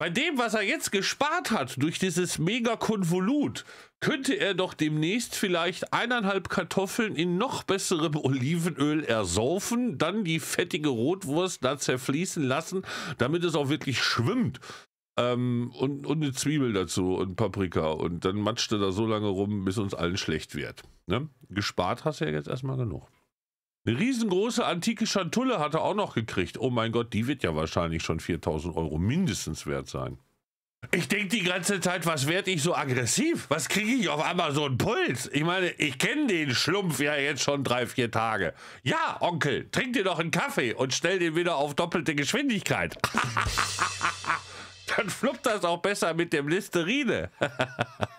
Bei dem, was er jetzt gespart hat durch dieses mega Konvolut, könnte er doch demnächst vielleicht eineinhalb Kartoffeln in noch besserem Olivenöl ersaufen, dann die fettige Rotwurst da zerfließen lassen, damit es auch wirklich schwimmt. Ähm, und, und eine Zwiebel dazu und Paprika. Und dann matscht er da so lange rum, bis uns allen schlecht wird. Ne? Gespart hast du ja jetzt erstmal genug. Eine riesengroße antike Schantulle hat er auch noch gekriegt. Oh mein Gott, die wird ja wahrscheinlich schon 4000 Euro mindestens wert sein. Ich denke die ganze Zeit, was werde ich so aggressiv? Was kriege ich auf einmal so einen Puls? Ich meine, ich kenne den Schlumpf ja jetzt schon drei, vier Tage. Ja, Onkel, trink dir doch einen Kaffee und stell den wieder auf doppelte Geschwindigkeit. [LAUGHS] Dann fluppt das auch besser mit dem Listerine. [LAUGHS]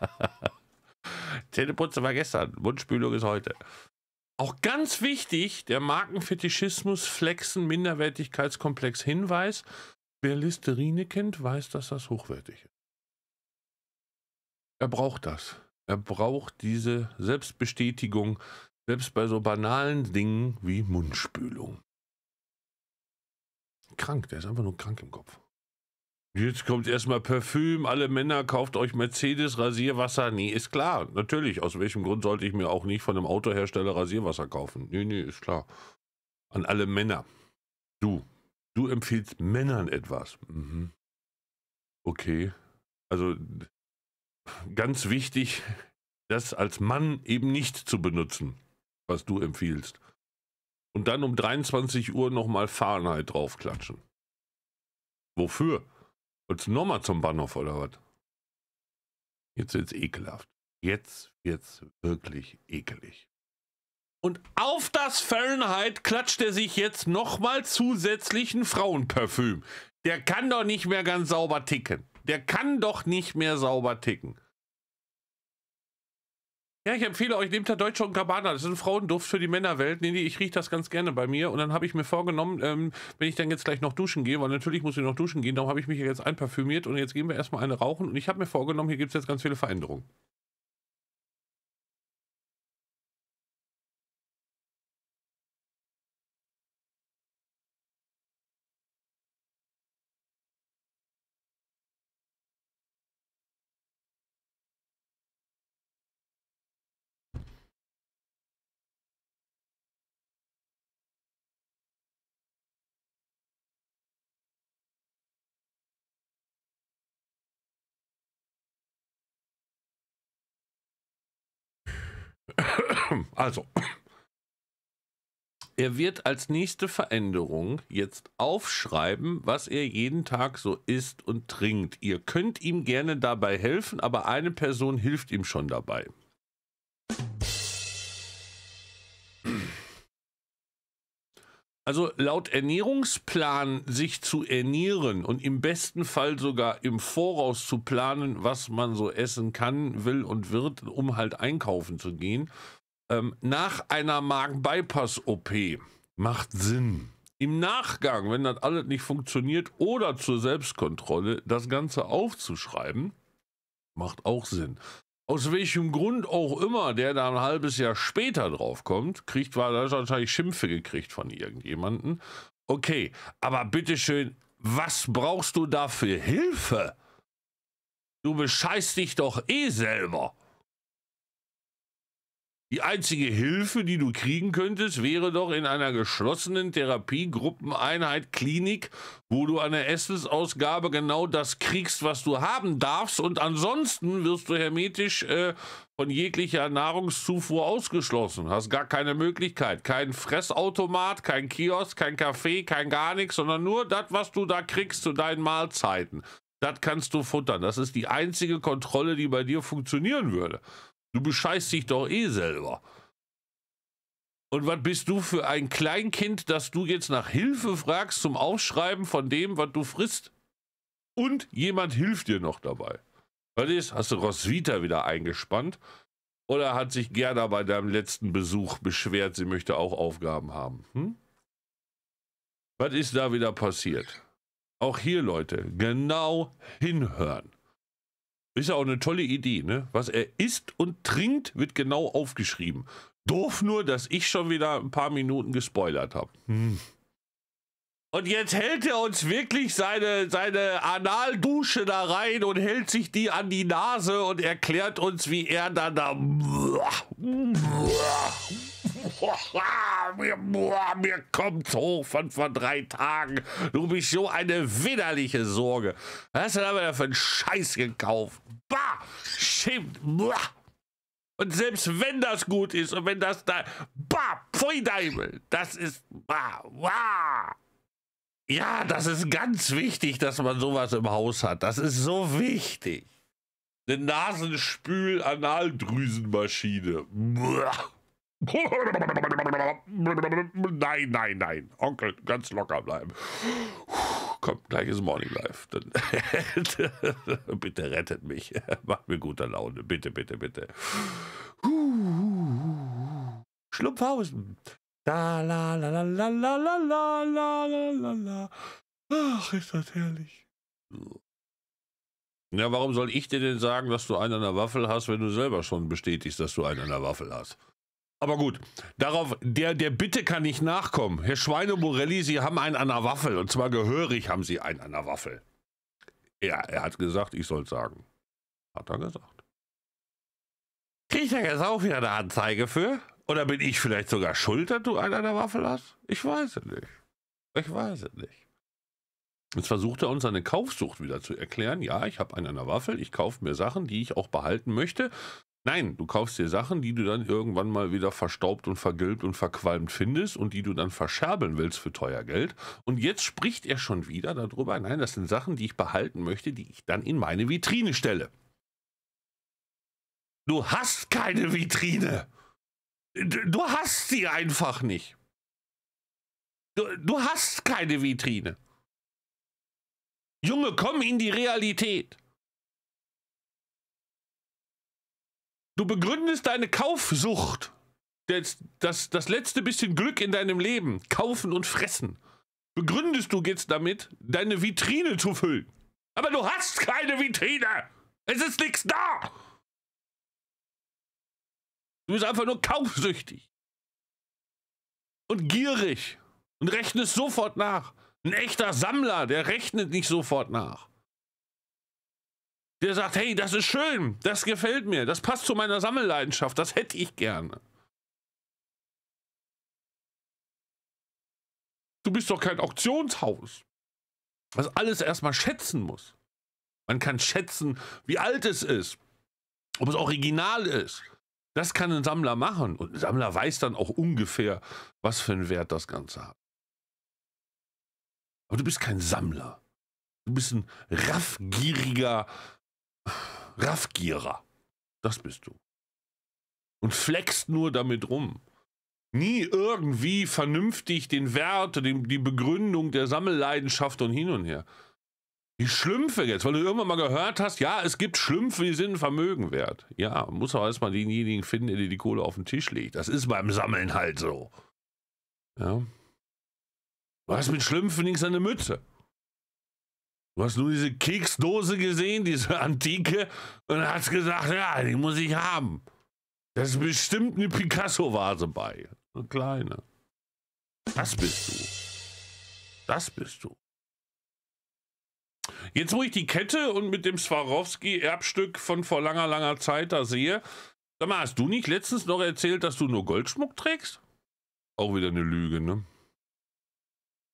Zähneputze war gestern, Mundspülung ist heute. Auch ganz wichtig, der Markenfetischismus Flexen Minderwertigkeitskomplex Hinweis Wer Listerine kennt, weiß, dass das hochwertig ist. Er braucht das. Er braucht diese Selbstbestätigung, selbst bei so banalen Dingen wie Mundspülung. Krank, der ist einfach nur krank im Kopf. Jetzt kommt erstmal Parfüm, alle Männer kauft euch Mercedes Rasierwasser. Nee, ist klar, natürlich. Aus welchem Grund sollte ich mir auch nicht von einem Autohersteller Rasierwasser kaufen? Nee, nee, ist klar. An alle Männer. Du, Du empfiehlst Männern etwas. Mhm. Okay. Also ganz wichtig, das als Mann eben nicht zu benutzen, was du empfiehlst. Und dann um 23 Uhr nochmal Fahrenheit draufklatschen. Wofür? Wolltest du nochmal zum Bahnhof oder was? Jetzt wird's ekelhaft. Jetzt wird's wirklich ekelig. Und auf das Fahrenheit klatscht er sich jetzt nochmal zusätzlichen Frauenparfüm. Der kann doch nicht mehr ganz sauber ticken. Der kann doch nicht mehr sauber ticken. Ja, ich empfehle euch, nehmt der Deutsche und Gabbana. Das ist ein Frauenduft für die Männerwelt. Nee, nee, ich rieche das ganz gerne bei mir. Und dann habe ich mir vorgenommen, ähm, wenn ich dann jetzt gleich noch duschen gehe, weil natürlich muss ich noch duschen gehen, darum habe ich mich jetzt einparfümiert und jetzt gehen wir erstmal eine rauchen. Und ich habe mir vorgenommen, hier gibt es jetzt ganz viele Veränderungen. Also, er wird als nächste Veränderung jetzt aufschreiben, was er jeden Tag so isst und trinkt. Ihr könnt ihm gerne dabei helfen, aber eine Person hilft ihm schon dabei. Also laut Ernährungsplan sich zu ernähren und im besten Fall sogar im Voraus zu planen, was man so essen kann, will und wird, um halt einkaufen zu gehen, ähm, nach einer Magen-Bypass-OP macht Sinn. Im Nachgang, wenn das alles nicht funktioniert oder zur Selbstkontrolle, das Ganze aufzuschreiben, macht auch Sinn aus welchem Grund auch immer, der da ein halbes Jahr später draufkommt, kriegt, war das wahrscheinlich Schimpfe gekriegt von irgendjemanden. Okay, aber bitteschön, was brauchst du da für Hilfe? Du bescheißt dich doch eh selber. Die einzige Hilfe, die du kriegen könntest, wäre doch in einer geschlossenen Therapiegruppeneinheit Klinik, wo du an der Essensausgabe genau das kriegst, was du haben darfst. Und ansonsten wirst du hermetisch äh, von jeglicher Nahrungszufuhr ausgeschlossen. Hast gar keine Möglichkeit. Kein Fressautomat, kein Kiosk, kein Café, kein gar nichts, sondern nur das, was du da kriegst zu deinen Mahlzeiten. Das kannst du futtern. Das ist die einzige Kontrolle, die bei dir funktionieren würde. Du bescheißt dich doch eh selber. Und was bist du für ein Kleinkind, dass du jetzt nach Hilfe fragst zum Aufschreiben von dem, was du frisst? Und jemand hilft dir noch dabei. Was ist? Hast du Roswitha wieder eingespannt? Oder hat sich Gerda bei deinem letzten Besuch beschwert, sie möchte auch Aufgaben haben? Hm? Was ist da wieder passiert? Auch hier, Leute, genau hinhören. Ist ja auch eine tolle Idee, ne? Was er isst und trinkt, wird genau aufgeschrieben. Doof nur, dass ich schon wieder ein paar Minuten gespoilert habe. Hm. Und jetzt hält er uns wirklich seine, seine Analdusche da rein und hält sich die an die Nase und erklärt uns, wie er dann da mir, mir kommt's hoch von vor drei Tagen. Du bist so eine widerliche Sorge. Was hast du denn da für einen Scheiß gekauft? Bah! Schämt! Und selbst wenn das gut ist und wenn das da. Bah! Pfui Deibel! Das ist. Bah! Wah! Ja, das ist ganz wichtig, dass man sowas im Haus hat. Das ist so wichtig. Eine Nasenspül-Analdrüsenmaschine. Buah. Nein, nein, nein. Onkel, ganz locker bleiben. Komm, gleich ist Morning Life. bitte rettet mich. Macht mir gute Laune. Bitte, bitte, bitte. Schlumpfhausen. Da, la, la, la, la, la, la, la, la, la, la. Ach, ist das herrlich. Ja, warum soll ich dir denn sagen, dass du einen an der Waffel hast, wenn du selber schon bestätigst, dass du einen an der Waffel hast? Aber gut, darauf, der, der Bitte kann nicht nachkommen. Herr Schweine-Morelli, Sie haben einen an der Waffel. Und zwar gehörig haben Sie einen an der Waffel. Ja, er hat gesagt, ich soll sagen. Hat er gesagt. Kriegt er jetzt auch wieder eine Anzeige für? Oder bin ich vielleicht sogar schuld, dass du einen an der Waffel hast? Ich weiß es nicht. Ich weiß es nicht. Jetzt versucht er uns seine Kaufsucht wieder zu erklären. Ja, ich habe einen an der Waffel, ich kaufe mir Sachen, die ich auch behalten möchte. Nein, du kaufst dir Sachen, die du dann irgendwann mal wieder verstaubt und vergilbt und verqualmt findest und die du dann verscherbeln willst für teuer Geld. Und jetzt spricht er schon wieder darüber, nein, das sind Sachen, die ich behalten möchte, die ich dann in meine Vitrine stelle. Du hast keine Vitrine. Du hast sie einfach nicht. Du, du hast keine Vitrine. Junge, komm in die Realität. Du begründest deine Kaufsucht. Das, das, das letzte bisschen Glück in deinem Leben, kaufen und fressen, begründest du jetzt damit, deine Vitrine zu füllen. Aber du hast keine Vitrine. Es ist nichts da. Du bist einfach nur kaufsüchtig. Und gierig. Und rechnest sofort nach. Ein echter Sammler, der rechnet nicht sofort nach der sagt, hey, das ist schön, das gefällt mir, das passt zu meiner Sammelleidenschaft, das hätte ich gerne. Du bist doch kein Auktionshaus, was alles erstmal schätzen muss. Man kann schätzen, wie alt es ist, ob es original ist. Das kann ein Sammler machen. Und ein Sammler weiß dann auch ungefähr, was für einen Wert das Ganze hat. Aber du bist kein Sammler. Du bist ein raffgieriger Raffgierer. Das bist du. Und fleckst nur damit rum. Nie irgendwie vernünftig den Wert, die, die Begründung der Sammelleidenschaft und hin und her. Die Schlümpfe jetzt, weil du irgendwann mal gehört hast, ja, es gibt Schlümpfe, die sind Vermögen wert. Ja, muss auch erstmal denjenigen finden, der dir die Kohle auf den Tisch legt. Das ist beim Sammeln halt so. Ja. Du hast mit Schlümpfen nichts an der Mütze. Du hast nur diese Keksdose gesehen, diese antike, und hast gesagt, ja, die muss ich haben. Da ist bestimmt eine Picasso-Vase bei. Eine kleine. Das bist du. Das bist du. Jetzt, wo ich die Kette und mit dem Swarovski-Erbstück von vor langer, langer Zeit da sehe, sag mal, hast du nicht letztens noch erzählt, dass du nur Goldschmuck trägst? Auch wieder eine Lüge, ne?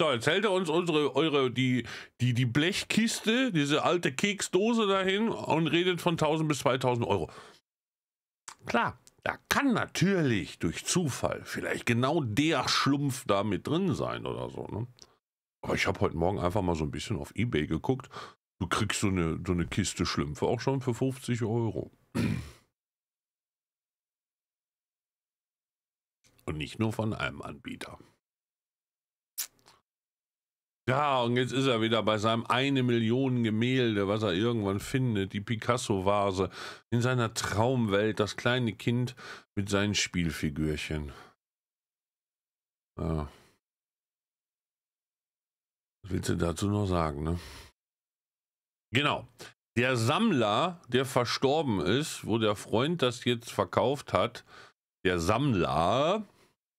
So, jetzt hält er uns unsere, eure, die, die, die Blechkiste, diese alte Keksdose dahin und redet von 1000 bis 2000 Euro. Klar, da kann natürlich durch Zufall vielleicht genau der Schlumpf da mit drin sein oder so. Ne? Aber ich habe heute Morgen einfach mal so ein bisschen auf Ebay geguckt. Du kriegst so eine, so eine Kiste Schlümpfe auch schon für 50 Euro. Und nicht nur von einem Anbieter. Ja, und jetzt ist er wieder bei seinem eine Million Gemälde, was er irgendwann findet, die Picasso-Vase, in seiner Traumwelt, das kleine Kind mit seinen Spielfigürchen. Ja. Was willst du dazu noch sagen, ne? Genau. Der Sammler, der verstorben ist, wo der Freund das jetzt verkauft hat, der Sammler,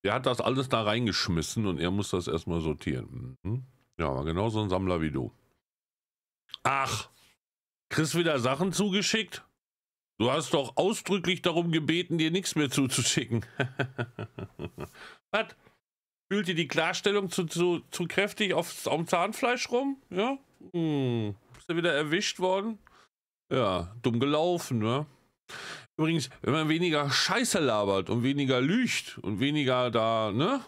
der hat das alles da reingeschmissen und er muss das erstmal sortieren. Mhm. Ja, aber genau so ein Sammler wie du. Ach, kriegst wieder Sachen zugeschickt? Du hast doch ausdrücklich darum gebeten, dir nichts mehr zuzuschicken. [LAUGHS] Was? Fühlt dir die Klarstellung zu, zu, zu kräftig aufs, aufs Zahnfleisch rum? Ja? Hm. Bist du wieder erwischt worden? Ja, dumm gelaufen, ne? Übrigens, wenn man weniger Scheiße labert und weniger lügt und weniger da, ne?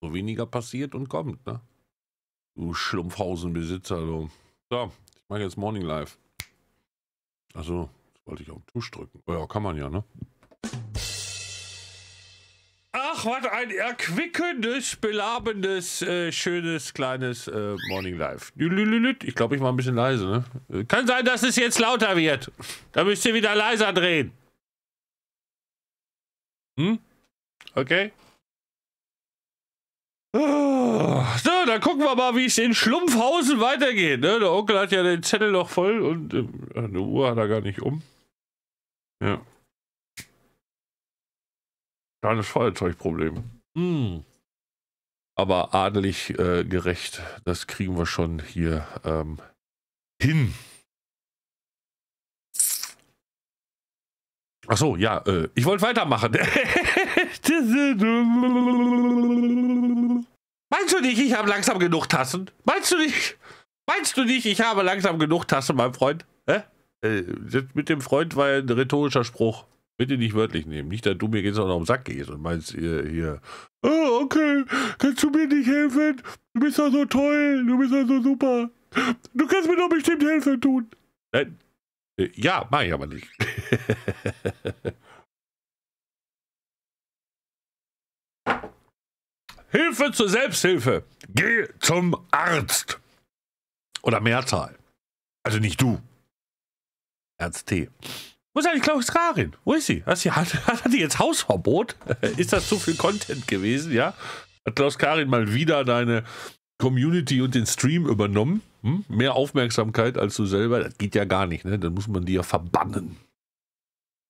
So weniger passiert und kommt, ne? Du Schlumpfhausenbesitzer, du. So, ich mache jetzt Morning Live. Achso, das wollte ich auf den Tusch drücken. Oh ja, kann man ja, ne? Ach, was ein erquickendes, belabendes, äh, schönes, kleines äh, Morning Live. Ich glaube, ich war ein bisschen leise, ne? Äh, kann sein, dass es jetzt lauter wird. Da müsst ihr wieder leiser drehen. Hm? Okay. Ah, so, dann gucken wir mal, wie es in Schlumpfhausen weitergeht. Ne? Der Onkel hat ja den Zettel noch voll und äh, eine Uhr hat er gar nicht um. Ja. Kleines Feuerzeugproblem. Mm. Hm. Aber adelig äh, gerecht. Das kriegen wir schon hier ähm, hin. Achso, ja, äh, ich wollte weitermachen. [LAUGHS] Meinst du nicht, ich habe langsam genug Tassen? Meinst du nicht? Meinst du nicht, ich habe langsam genug Tassen, mein Freund? Hä? Äh, mit dem Freund war ein rhetorischer Spruch. Bitte nicht wörtlich nehmen. Nicht, dass du mir jetzt auch noch um Sack gehst und meinst hier, hier, oh, ah, okay, kannst du mir nicht helfen? Du bist doch so toll, du bist doch so super. Du kannst mir doch bestimmt helfen tun. Nein. Äh, ja, mach ich aber nicht. [LAUGHS] Hilfe zur Selbsthilfe. Geh zum Arzt. Oder Mehrzahl. Also nicht du. Ärzte. Wo ist eigentlich Klaus Karin? Wo ist sie? Hat, sie hat, [LAUGHS] hat die jetzt Hausverbot? [LAUGHS] ist das zu viel Content gewesen, ja? Hat Klaus Karin mal wieder deine Community und den Stream übernommen? Hm? Mehr Aufmerksamkeit als du selber? Das geht ja gar nicht, ne? Dann muss man die ja verbannen.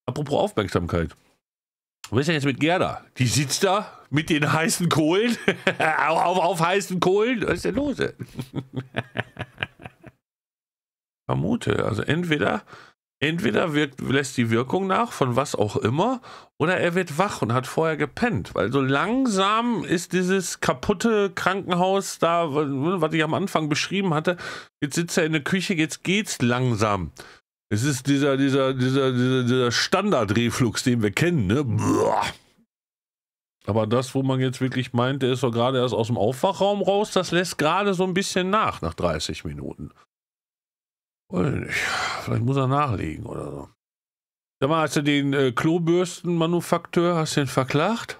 Apropos Aufmerksamkeit. Was ist denn jetzt mit Gerda? Die sitzt da mit den heißen Kohlen. auf, [LAUGHS] auf, auf, heißen Kohlen. Was ist denn los? [LAUGHS] Vermute. Also entweder, entweder wirkt, lässt die Wirkung nach, von was auch immer, oder er wird wach und hat vorher gepennt. Weil so langsam ist dieses kaputte Krankenhaus da, was ich am Anfang beschrieben hatte, jetzt sitzt er in der Küche, jetzt geht's langsam. Es ist dieser, dieser, dieser, dieser, dieser Standardreflux, den wir kennen, ne? Boah. Aber das, wo man jetzt wirklich meint, der ist doch gerade erst aus dem Aufwachraum raus, das lässt gerade so ein bisschen nach, nach 30 Minuten. Vielleicht muss er nachlegen oder so. Sag mal, hast du den äh, Klobürstenmanufakteur, hast du den verklagt?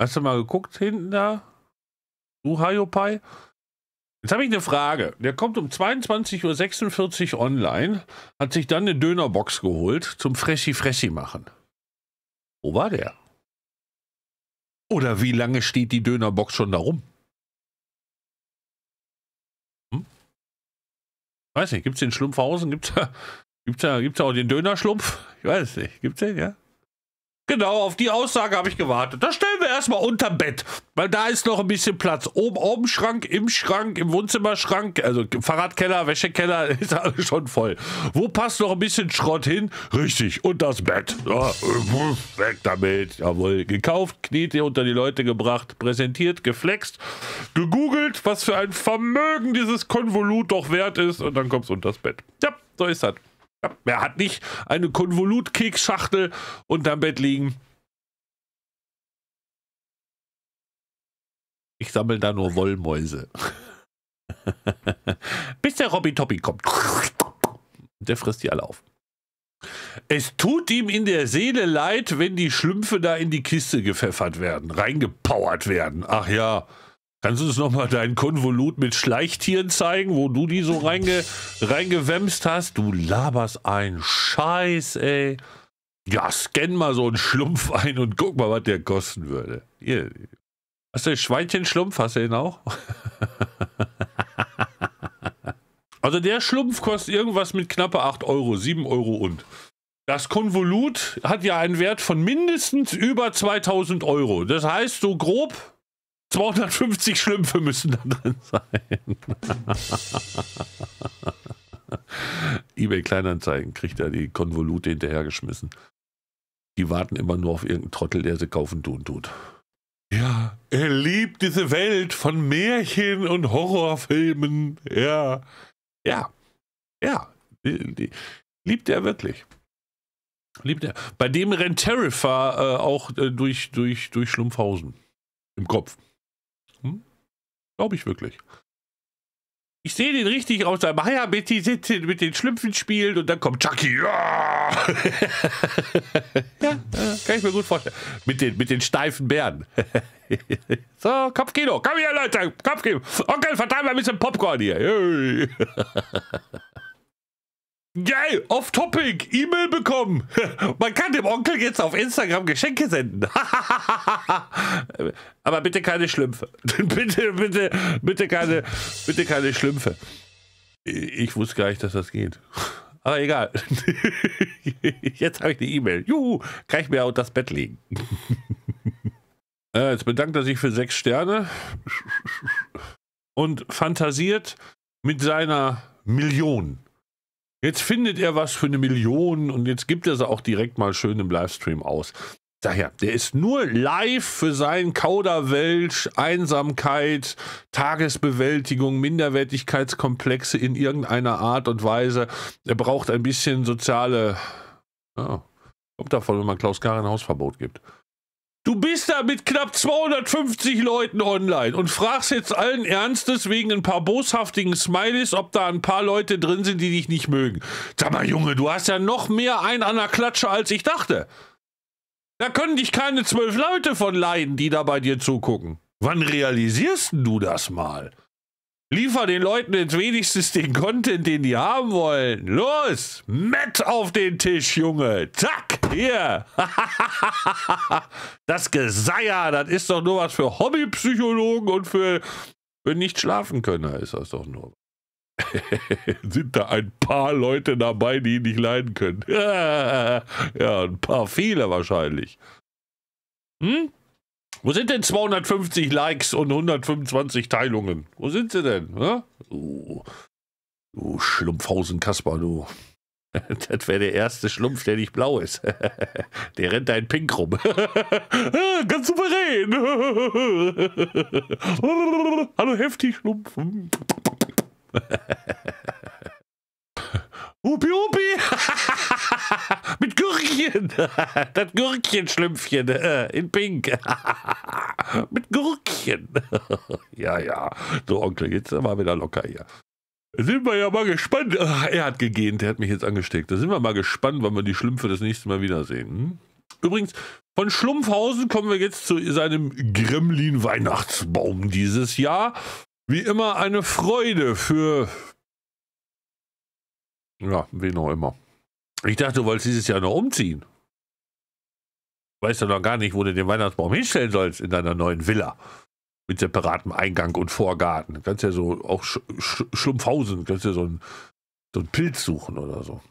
Hast du mal geguckt hinten da? Du Hayopai? Jetzt habe ich eine Frage. Der kommt um 22.46 Uhr online, hat sich dann eine Dönerbox geholt zum Fressi-Fressi machen. Wo war der? Oder wie lange steht die Dönerbox schon da rum? Hm? Weiß nicht, gibt es den Schlumpfhausen? Gibt es da, gibt's da, gibt's da auch den Dönerschlumpf? Ich weiß nicht. Gibt es den, ja? Genau, auf die Aussage habe ich gewartet. Das stimmt erstmal unter Bett, weil da ist noch ein bisschen Platz. Oben, oben Schrank, im Schrank, im Wohnzimmerschrank, also Fahrradkeller, Wäschekeller, [LAUGHS] ist alles schon voll. Wo passt noch ein bisschen Schrott hin? Richtig, und das Bett. Ja, äh, weg damit. Jawohl, gekauft, Knete unter die Leute gebracht, präsentiert, geflext, gegoogelt, was für ein Vermögen dieses Konvolut doch wert ist und dann kommst du unter das Bett. Ja, so ist das. Ja, wer hat nicht eine Konvolut-Keksschachtel unterm Bett liegen? Ich sammle da nur Wollmäuse. [LAUGHS] Bis der Robby Toppy kommt. Der frisst die alle auf. Es tut ihm in der Seele leid, wenn die Schlümpfe da in die Kiste gepfeffert werden, reingepowert werden. Ach ja, kannst du uns nochmal dein Konvolut mit Schleichtieren zeigen, wo du die so reinge reingewämst hast? Du laberst einen Scheiß, ey. Ja, scan mal so einen Schlumpf ein und guck mal, was der kosten würde. Hier, Hast du den Schweinchen Schlumpf? Hast du den auch? [LAUGHS] also der Schlumpf kostet irgendwas mit knappe 8 Euro, 7 Euro und. Das Konvolut hat ja einen Wert von mindestens über 2000 Euro. Das heißt, so grob 250 Schlümpfe müssen da drin sein. [LAUGHS] eBay Kleinanzeigen kriegt ja die Konvolute hinterhergeschmissen. Die warten immer nur auf irgendeinen Trottel, der sie kaufen tun tut. Ja, er liebt diese Welt von Märchen und Horrorfilmen. Ja, ja, ja, liebt er wirklich. Liebt er. Bei dem rennt Terrifer äh, auch äh, durch, durch, durch Schlumpfhausen im Kopf. Hm? Glaube ich wirklich ich sehe den richtig aus seinem Haier sitzen mit den Schlümpfen spielen und dann kommt Chucky. [LAUGHS] Ja, ja kann ich mir gut vorstellen. Mit den, mit den steifen Bären. [LAUGHS] so, Kopfkino. Komm hier, Leute. Kopfkino. Onkel, verteil mal ein bisschen Popcorn hier. [LAUGHS] Geil, off topic, E-Mail bekommen. [LAUGHS] Man kann dem Onkel jetzt auf Instagram Geschenke senden. [LAUGHS] Aber bitte keine Schlümpfe. [LAUGHS] bitte, bitte, bitte keine, bitte keine Schlümpfe. Ich wusste gar nicht, dass das geht. Aber egal. jetzt habe ich die E-Mail. Juhu, kann ich mir auch das Bett legen. äh, jetzt bedankt er sich für sechs Sterne und fantasiert mit seiner Million. Jetzt findet er was für eine Million und jetzt gibt er sie auch direkt mal schön im Livestream aus. Daher, der ist nur live für seinen Kauderwelsch, Einsamkeit, Tagesbewältigung, Minderwertigkeitskomplexe in irgendeiner Art und Weise. Er braucht ein bisschen soziale. Ja, kommt davon, wenn man Klaus Karen Hausverbot gibt. Du bist da mit knapp 250 Leuten online und fragst jetzt allen Ernstes wegen ein paar boshaftigen Smileys, ob da ein paar Leute drin sind, die dich nicht mögen. Sag mal, Junge, du hast ja noch mehr ein an der Klatsche, als ich dachte. Da können dich keine zwölf Leute von leiden, die da bei dir zugucken. Wann realisierst du das mal? Liefer den Leuten jetzt wenigstens den Content, den die haben wollen. Los! Matt auf den Tisch, Junge! Zack! Hier! [LAUGHS] das Geseier, das ist doch nur was für Hobbypsychologen und für, für nicht schlafen können, ist das doch nur. [LAUGHS] Sind da ein paar Leute dabei, die ihn nicht leiden können? [LAUGHS] ja, ein paar viele wahrscheinlich. Hm? Wo sind denn 250 Likes und 125 Teilungen? Wo sind sie denn? Hä? Du, du Schlumpfhausen Kasper, du. [LAUGHS] Das wäre der erste Schlumpf, der nicht blau ist. [LAUGHS] Der rennt da in Pink rum. [LAUGHS] Ganz souverän. Hallo, heftig Schlumpf. Hupi Hupi! [LAUGHS] Mit Gürkchen! [LAUGHS] das Gürkchen-Schlümpfchen äh, in Pink. [LAUGHS] Mit Gürkchen. ja, ja. So, Onkel, jetzt mal wieder locker hier. Sind wir ja mal gespannt. Ach, er hat gegähnt, der hat mich jetzt angesteckt. Da sind wir mal gespannt, wann wir die Schlümpfe das nächste Mal wiedersehen. Hm? Übrigens, von Schlumpfhausen kommen wir jetzt zu seinem Gremlin-Weihnachtsbaum dieses Jahr. Wie immer eine Freude für ja, wen auch immer. Ich dachte, du wolltest dieses Jahr noch umziehen. Weißt du noch gar nicht, wo du den Weihnachtsbaum hinstellen sollst in deiner neuen Villa. Mit separatem Eingang und Vorgarten. Du kannst ja so auch Sch Sch Schlumpfhausen, kannst ja so einen so einen Pilz suchen oder so.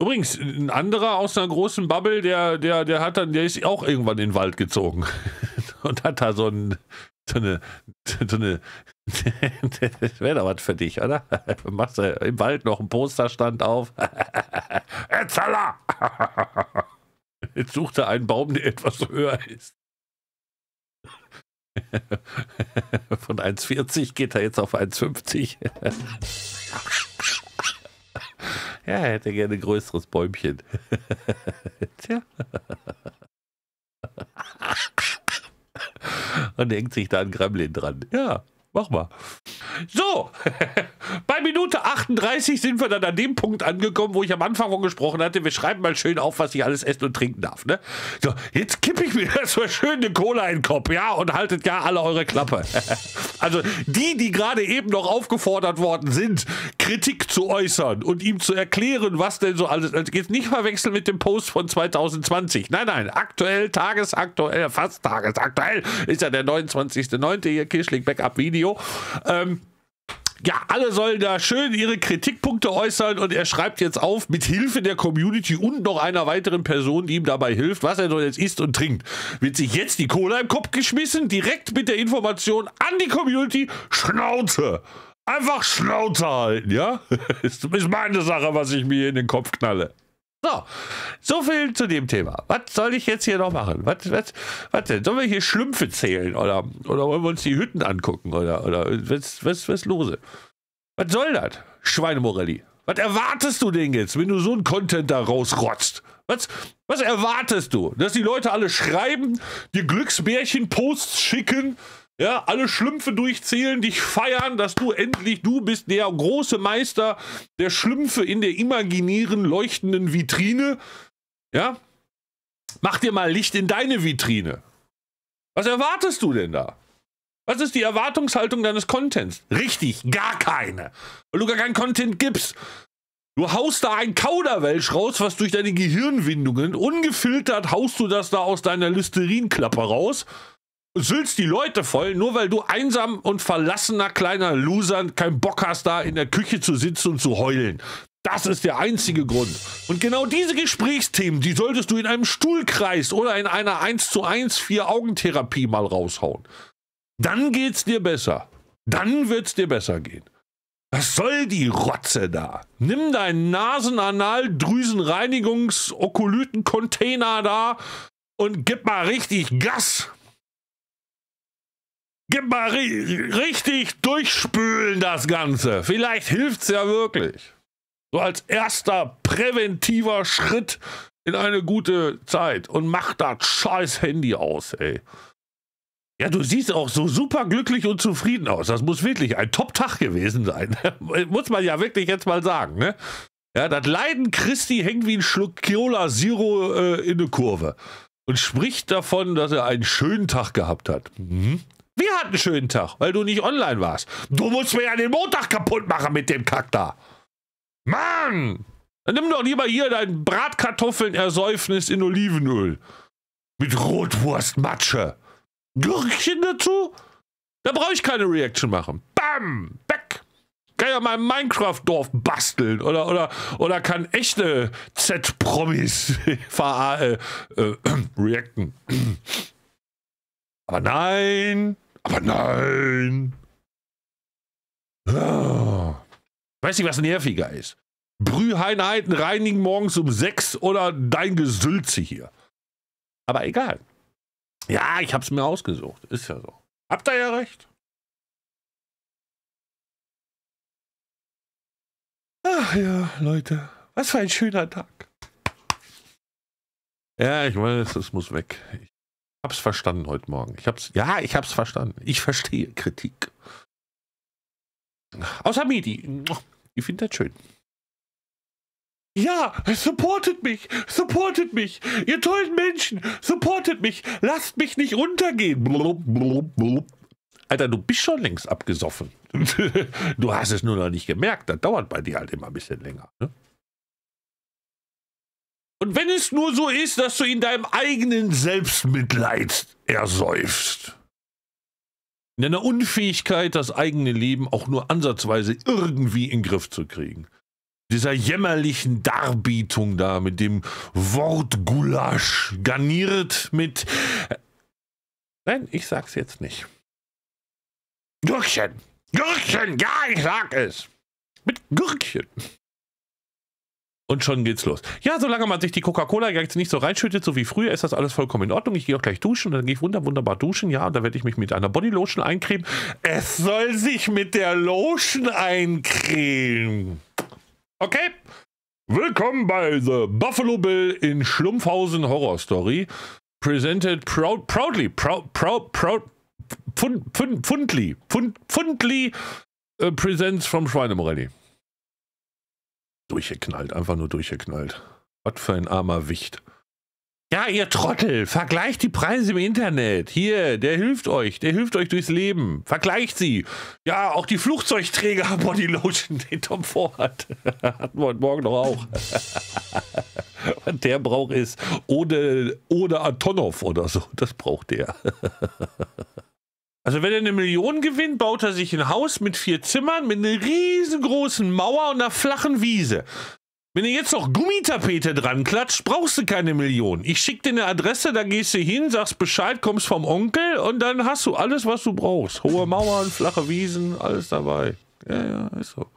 Übrigens, ein anderer aus einer großen Bubble, der, der, der hat dann, der ist auch irgendwann in den Wald gezogen [LAUGHS] und hat da so, ein, so, eine, so eine [LAUGHS] das wäre doch was für dich, oder? [LAUGHS] Du Machst im Wald noch einen Posterstand auf? [LAUGHS] Etzeler! Jetzt sucht er einen Baum, der etwas höher ist. Von 1,40 geht er jetzt auf 1,50. ja, er hätte gerne ein größeres Bäumchen. Tja. Und denkt sich da ein Gremlin dran. Ja mach mal. So, [LAUGHS] bei Minute 38 sind wir dann an dem Punkt angekommen, wo ich am Anfang von gesprochen hatte, wir schreiben mal schön auf, was ich alles essen und trinken darf. Ne? So, jetzt kippe ich mir so [LAUGHS] schön eine Cola in den Kopf, ja, und haltet ja alle eure Klappe. [LAUGHS] also die, die gerade eben noch aufgefordert worden sind, Kritik zu äußern und ihm zu erklären, was denn so alles, also jetzt nicht verwechseln mit dem Post von 2020. Nein, nein, aktuell, tagesaktuell, fast tagesaktuell ist ja der 29.09. hier Kirschling Backup Video Video. Ähm, ja, alle sollen da schön ihre Kritikpunkte äußern und er schreibt jetzt auf, mit Hilfe der Community und noch einer weiteren Person, die ihm dabei hilft, was er doch jetzt isst und trinkt. Wird sich jetzt die Cola im Kopf geschmissen, direkt mit der Information an die Community, Schnauze! Einfach Schnauze halten, ja? [LAUGHS] ist meine Sache, was ich mir in den Kopf knalle. So, so viel zu dem Thema. Was soll ich jetzt hier noch machen? Was, was, was denn? Sollen wir hier Schlümpfe zählen oder, oder wollen wir uns die Hütten angucken oder, oder was, was, was lose? Was soll das, Schweinemorelli? Was erwartest du denn jetzt, wenn du so einen Content da rausrotzt? Was, was erwartest du? Dass die Leute alle schreiben, dir Glücksbärchen-Posts schicken, ja, alle Schlümpfe durchzählen, dich feiern, dass du endlich, du bist der große Meister der Schlümpfe in der imaginären, leuchtenden Vitrine. Ja, mach dir mal Licht in deine Vitrine. Was erwartest du denn da? Was ist die Erwartungshaltung deines Contents? Richtig, gar keine. Weil du gar keinen Content gibst. Du haust da ein Kauderwelsch raus, was durch deine Gehirnwindungen, ungefiltert haust du das da aus deiner Listerinklappe raus sülst die Leute voll, nur weil du einsam und verlassener kleiner Loser keinen Bock hast, da in der Küche zu sitzen und zu heulen. Das ist der einzige Grund. Und genau diese Gesprächsthemen, die solltest du in einem Stuhlkreis oder in einer 1 zu 1 Vier-Augentherapie mal raushauen. Dann geht's dir besser. Dann wird's dir besser gehen. Was soll die Rotze da? Nimm deinen Nasenanal-Drüsenreinigungs-Okolyten-Container da und gib mal richtig Gas. Gib mal ri richtig durchspülen das Ganze. Vielleicht hilft es ja wirklich. So als erster präventiver Schritt in eine gute Zeit. Und mach das scheiß Handy aus, ey. Ja, du siehst auch so super glücklich und zufrieden aus. Das muss wirklich ein Top-Tag gewesen sein. [LAUGHS] muss man ja wirklich jetzt mal sagen, ne? Ja, das Leiden Christi hängt wie ein Schluck Kiola Zero äh, in eine Kurve und spricht davon, dass er einen schönen Tag gehabt hat. Mhm. Wir hatten einen schönen Tag, weil du nicht online warst. Du musst mir ja den Montag kaputt machen mit dem Kack da. Mann! Dann nimm doch lieber hier dein Bratkartoffeln-Ersäufnis in Olivenöl. Mit Rotwurstmatsche. Gürkchen dazu? Da brauche ich keine Reaction machen. Bam! Back! Kann ja mein Minecraft-Dorf basteln oder, oder, oder kann echte Z-Promis [LAUGHS] äh, äh, [CLEARS THROAT] reacten. Aber nein, aber nein. Ah. Weiß nicht, was nerviger ist. Brüheinheiten reinigen morgens um sechs oder dein Gesülze hier. Aber egal. Ja, ich hab's mir ausgesucht. Ist ja so. Habt ihr ja recht. Ach ja, Leute. Was für ein schöner Tag. Ja, ich weiß, es muss weg. Ich Hab's verstanden heute Morgen. Ich hab's, ja, ich hab's verstanden. Ich verstehe Kritik. Außer Midi. Ich finde das schön. Ja, supportet mich, supportet mich, ihr tollen Menschen, supportet mich, lasst mich nicht untergehen. Blub, blub, blub. Alter, du bist schon längst abgesoffen. [LAUGHS] du hast es nur noch nicht gemerkt, das dauert bei dir halt immer ein bisschen länger. Ne? Und wenn es nur so ist, dass du in deinem eigenen Selbstmitleid ersäufst. In deiner Unfähigkeit, das eigene Leben auch nur ansatzweise irgendwie in den Griff zu kriegen. Dieser jämmerlichen Darbietung da mit dem Wortgulasch, garniert mit... Nein, ich sag's jetzt nicht. Gürkchen! Gürkchen! Ja, ich sag es! Mit Gürkchen! Und schon geht's los. Ja, solange man sich die Coca-Cola jetzt nicht so reinschüttet, so wie früher, ist das alles vollkommen in Ordnung. Ich gehe auch gleich duschen, dann gehe ich wunder, wunderbar duschen. Ja, und da werde ich mich mit einer Bodylotion eincremen. Es soll sich mit der Lotion eincremen. Okay? Willkommen bei The Buffalo Bill in Schlumpfhausen Horror Story. Presented proud, proudly, proud, proud, proud, fund, fund, fundly, fund, fundly uh, presents from Schweinemorelli. Durchgeknallt, einfach nur durchgeknallt. Was für ein armer Wicht. Ja, ihr Trottel, vergleicht die Preise im Internet. Hier, der hilft euch, der hilft euch durchs Leben. Vergleicht sie. Ja, auch die Flugzeugträger Bodylotion, [LAUGHS] den Tom vorhat. [LAUGHS] Hatten wir heute Morgen noch auch. Und [LAUGHS] der braucht es ohne, ohne Antonov oder so. Das braucht der. Also wenn er eine Million gewinnt, baut er sich ein Haus mit vier Zimmern, mit einer riesengroßen Mauer und einer flachen Wiese. Wenn du jetzt noch Gummitapete dran klatscht, brauchst du keine Million. Ich schicke dir eine Adresse, da gehst du hin, sagst Bescheid, kommst vom Onkel und dann hast du alles, was du brauchst. Hohe Mauern, flache Wiesen, alles dabei. Ja, ja, ist so.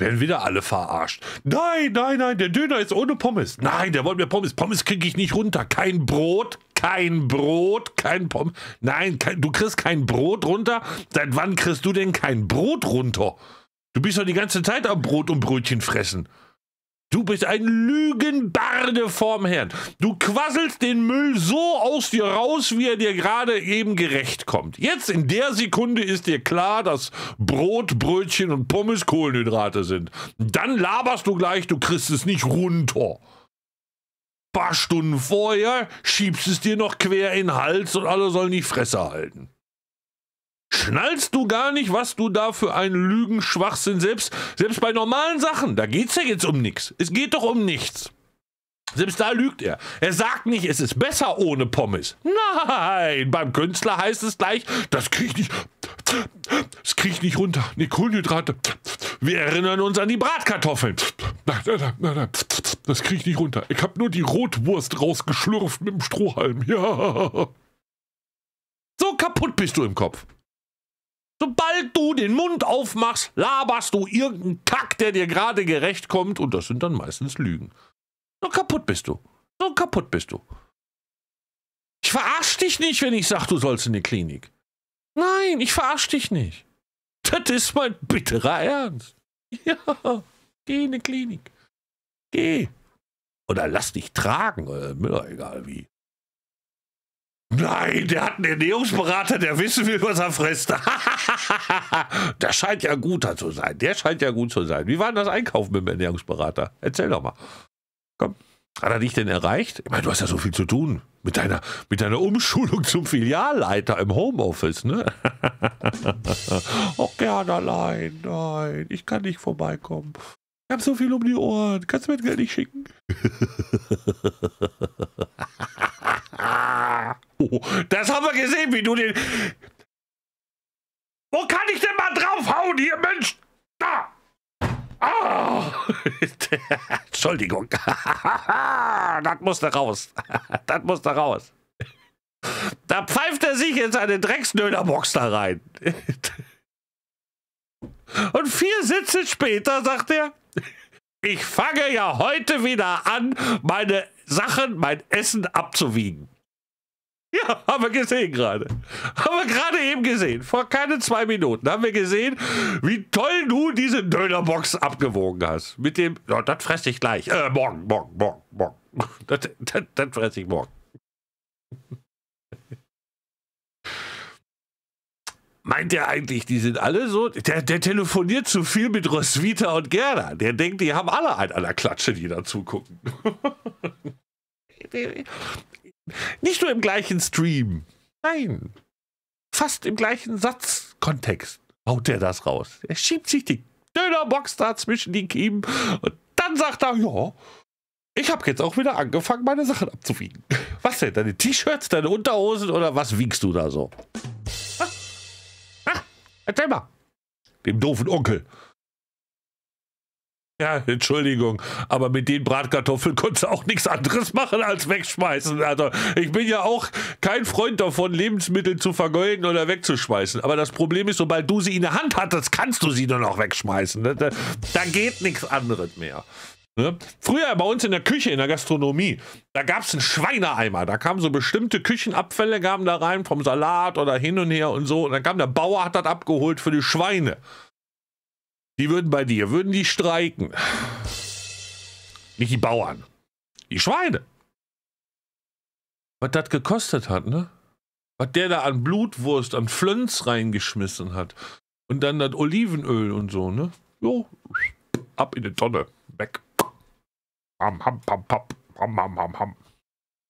Werden wieder alle verarscht. Nein, nein, nein, der Döner ist ohne Pommes. Nein, der wollte mir Pommes. Pommes kriege ich nicht runter. Kein Brot, kein Brot, kein Pommes. Nein, kein, du kriegst kein Brot runter. Seit wann kriegst du denn kein Brot runter? Du bist doch die ganze Zeit am Brot und Brötchen fressen. Du bist ein Lügenbarde vorm Herrn. Du quasselst den Müll so aus dir raus, wie er dir gerade eben gerecht kommt. Jetzt in der Sekunde ist dir klar, dass Brot, Brötchen und Pommes Kohlenhydrate sind. Dann laberst du gleich, du kriegst es nicht runter. Ein paar Stunden vorher schiebst es dir noch quer in den Hals und alle sollen die Fresse halten. Schnallst du gar nicht, was du da für einen Lügenschwachsinn selbst, selbst bei normalen Sachen, da geht's ja jetzt um nichts. Es geht doch um nichts. Selbst da lügt er. Er sagt nicht, es ist besser ohne Pommes. Nein, beim Künstler heißt es gleich, das krieg ich nicht, das krieg nicht runter. Ne, Kohlenhydrate. Wir erinnern uns an die Bratkartoffeln. Nein, nein, nein, nein, das krieg ich nicht runter. Ich hab nur die Rotwurst rausgeschlürft mit dem Strohhalm. Ja. So kaputt bist du im Kopf. Sobald du den Mund aufmachst, laberst du irgendeinen Kack, der dir gerade gerecht kommt. Und das sind dann meistens Lügen. So kaputt bist du. So kaputt bist du. Ich verarsch dich nicht, wenn ich sag, du sollst in die Klinik. Nein, ich verarsch dich nicht. Das ist mein bitterer Ernst. [LAUGHS] Ja, geh in die Klinik. Geh. Oder lass dich tragen, oder mir egal wie. Nein, der hat einen Ernährungsberater, der wissen will, was er frisst. [LAUGHS] das scheint ja guter zu sein. Der scheint ja gut zu sein. Wie war denn das Einkaufen mit dem Ernährungsberater? Erzähl doch mal. Komm. Hat er dich denn erreicht? Ich meine, du hast ja so viel zu tun. Mit deiner, mit deiner Umschulung zum Filialleiter im Homeoffice, ne? Auch [LAUGHS] gern allein. Nein, ich kann nicht vorbeikommen. Ich hab so viel um die Ohren. Kannst du mir das Geld nicht schicken? [LAUGHS] oh, das haben wir gesehen, wie du den. Wo kann ich denn mal draufhauen, hier, Mensch? Da! Oh. [LAUGHS] Entschuldigung. [LAUGHS] das musste raus. das musste raus. Da pfeift er sich in seine Drecksnöderbox da rein. Und vier Sitze später sagt er, ich fange ja heute wieder an, meine Sachen, mein Essen abzuwiegen. Ja, haben wir gesehen gerade. Haben wir gerade eben gesehen. Vor keine zwei Minuten haben wir gesehen, wie toll du diese Dönerbox abgewogen hast. Mit dem, ja, das fresse ich gleich. Äh, morgen, morgen, morgen, morgen. [LAUGHS] Das, das, das fresse ich morgen. Meint er eigentlich, die sind alle so? Der, der telefoniert zu viel mit Roswitha und Gerda. Der denkt, die haben alle einen an der Klatsche, die da zugucken. [LAUGHS] Nicht nur im gleichen Stream. Nein. Fast im gleichen Satzkontext haut er das raus. Er schiebt sich die Dönerbox da zwischen die Kiemen und dann sagt er, ja, ich habe jetzt auch wieder angefangen, meine Sachen abzuwiegen. Was denn, deine T-Shirts, deine Unterhosen oder was wiegst du da so? [LAUGHS] Erzähl mal. Dem doofen Onkel. Ja, Entschuldigung, aber mit den Bratkartoffeln konntest du auch nichts anderes machen als wegschmeißen. Also ich bin ja auch kein Freund davon, Lebensmittel zu vergeuden oder wegzuschmeißen. Aber das Problem ist, sobald du sie in der Hand hattest, kannst du sie nur noch wegschmeißen. Da, da geht nichts anderes mehr. Ne? Früher bei uns in der Küche, in der Gastronomie, da gab es einen Schweineeimer. Da kamen so bestimmte Küchenabfälle, kamen da rein vom Salat oder hin und her und so. Und dann kam der Bauer, hat das abgeholt für die Schweine. Die würden bei dir, würden die streiken. Nicht die Bauern. Die Schweine. Was das gekostet hat, ne? Was der da an Blutwurst, an Flönz reingeschmissen hat. Und dann das Olivenöl und so, ne? Jo, ab in die Tonne. Weg. Hum, hum, hum, hum, hum, hum, hum.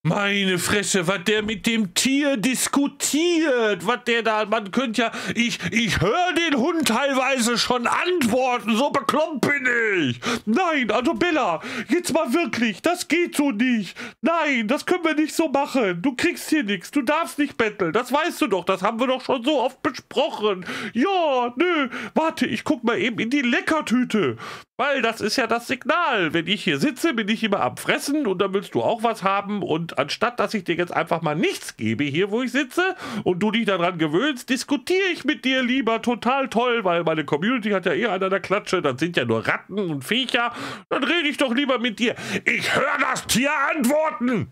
Meine Fresse, was der mit dem Tier diskutiert, was der da, man könnte ja, ich, ich höre den Hund teilweise schon antworten, so bekloppt bin ich. Nein, also Bella, jetzt mal wirklich, das geht so nicht. Nein, das können wir nicht so machen. Du kriegst hier nichts, du darfst nicht betteln, das weißt du doch, das haben wir doch schon so oft besprochen. Ja, nö, warte, ich guck mal eben in die Leckertüte. Weil das ist ja das Signal. Wenn ich hier sitze, bin ich immer am Fressen und dann willst du auch was haben und anstatt, dass ich dir jetzt einfach mal nichts gebe hier, wo ich sitze und du dich daran gewöhnst, diskutiere ich mit dir lieber total toll, weil meine Community hat ja eher einer der Klatsche, dann sind ja nur Ratten und Viecher. Dann rede ich doch lieber mit dir. Ich höre das Tier antworten.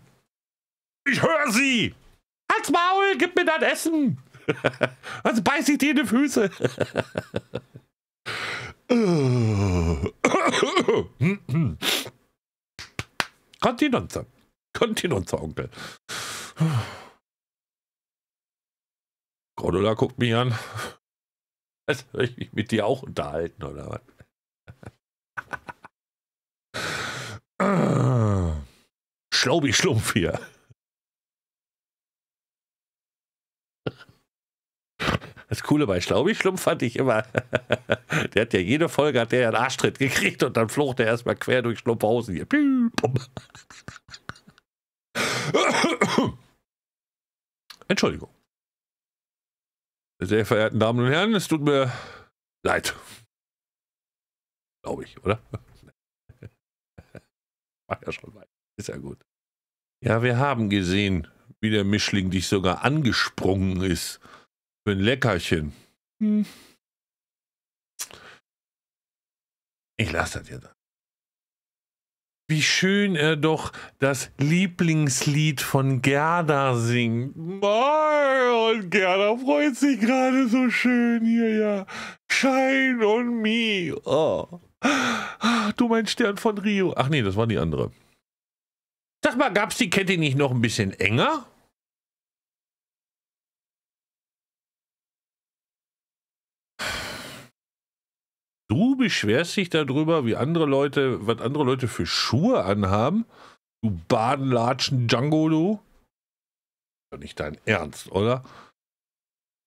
Ich höre sie. Halt's Maul, gib mir dein Essen. [LAUGHS] also beiß ich dir in die Füße. Continenza. [LAUGHS] Kontinentsonkel. Cordula guckt mich an. Als würde ich mich mit dir auch unterhalten, oder was? Schlaubi Schlumpf hier. Das Coole bei Schlaubi Schlumpf fand ich immer, [LAUGHS] der hat ja jede Folge hat der einen Arschtritt gekriegt und dann flog der erstmal quer durch Schlumpfhausen hier. [COUGHS] Entschuldigung. Sehr verehrten Damen und Herren, es tut mir leid. Glaube ich, oder? [LAUGHS] War ja schon weit. Ist ja gut. Ja, wir haben gesehen, wie der Mischling dich sogar angesprungen ist. Für ein Leckerchen. Hm. Ich lasse das jetzt wie schön er doch das Lieblingslied von Gerda singt. Oh, und Gerda freut sich gerade so schön hier, ja. Shine on me. Oh. Ah, du mein Stern von Rio. Ach nee, das war die andere. Sag mal, gab's die Kette nicht noch ein bisschen enger? Du beschwerst dich darüber, wie andere Leute, was andere Leute für Schuhe anhaben. Du Badenlatschen Django, du. Nicht dein Ernst, oder?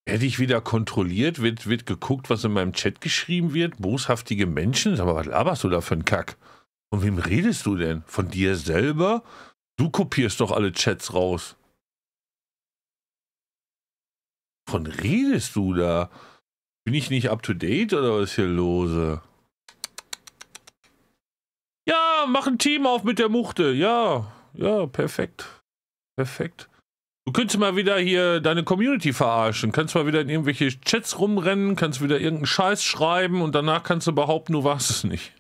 Hätte ich wieder kontrolliert, wird, wird geguckt, was in meinem Chat geschrieben wird. Boshaftige Menschen, sag mal, was laberst du da für einen Kack? Von wem redest du denn? Von dir selber? Du kopierst doch alle Chats raus. Von redest du da? Bin ich nicht up to date oder was ist hier lose? Ja, mach ein Team auf mit der Muchte. Ja, ja, perfekt. Perfekt. Du könntest mal wieder hier deine Community verarschen. Kannst mal wieder in irgendwelche Chats rumrennen, kannst wieder irgendeinen Scheiß schreiben und danach kannst du behaupten, du [LAUGHS] warst es nicht.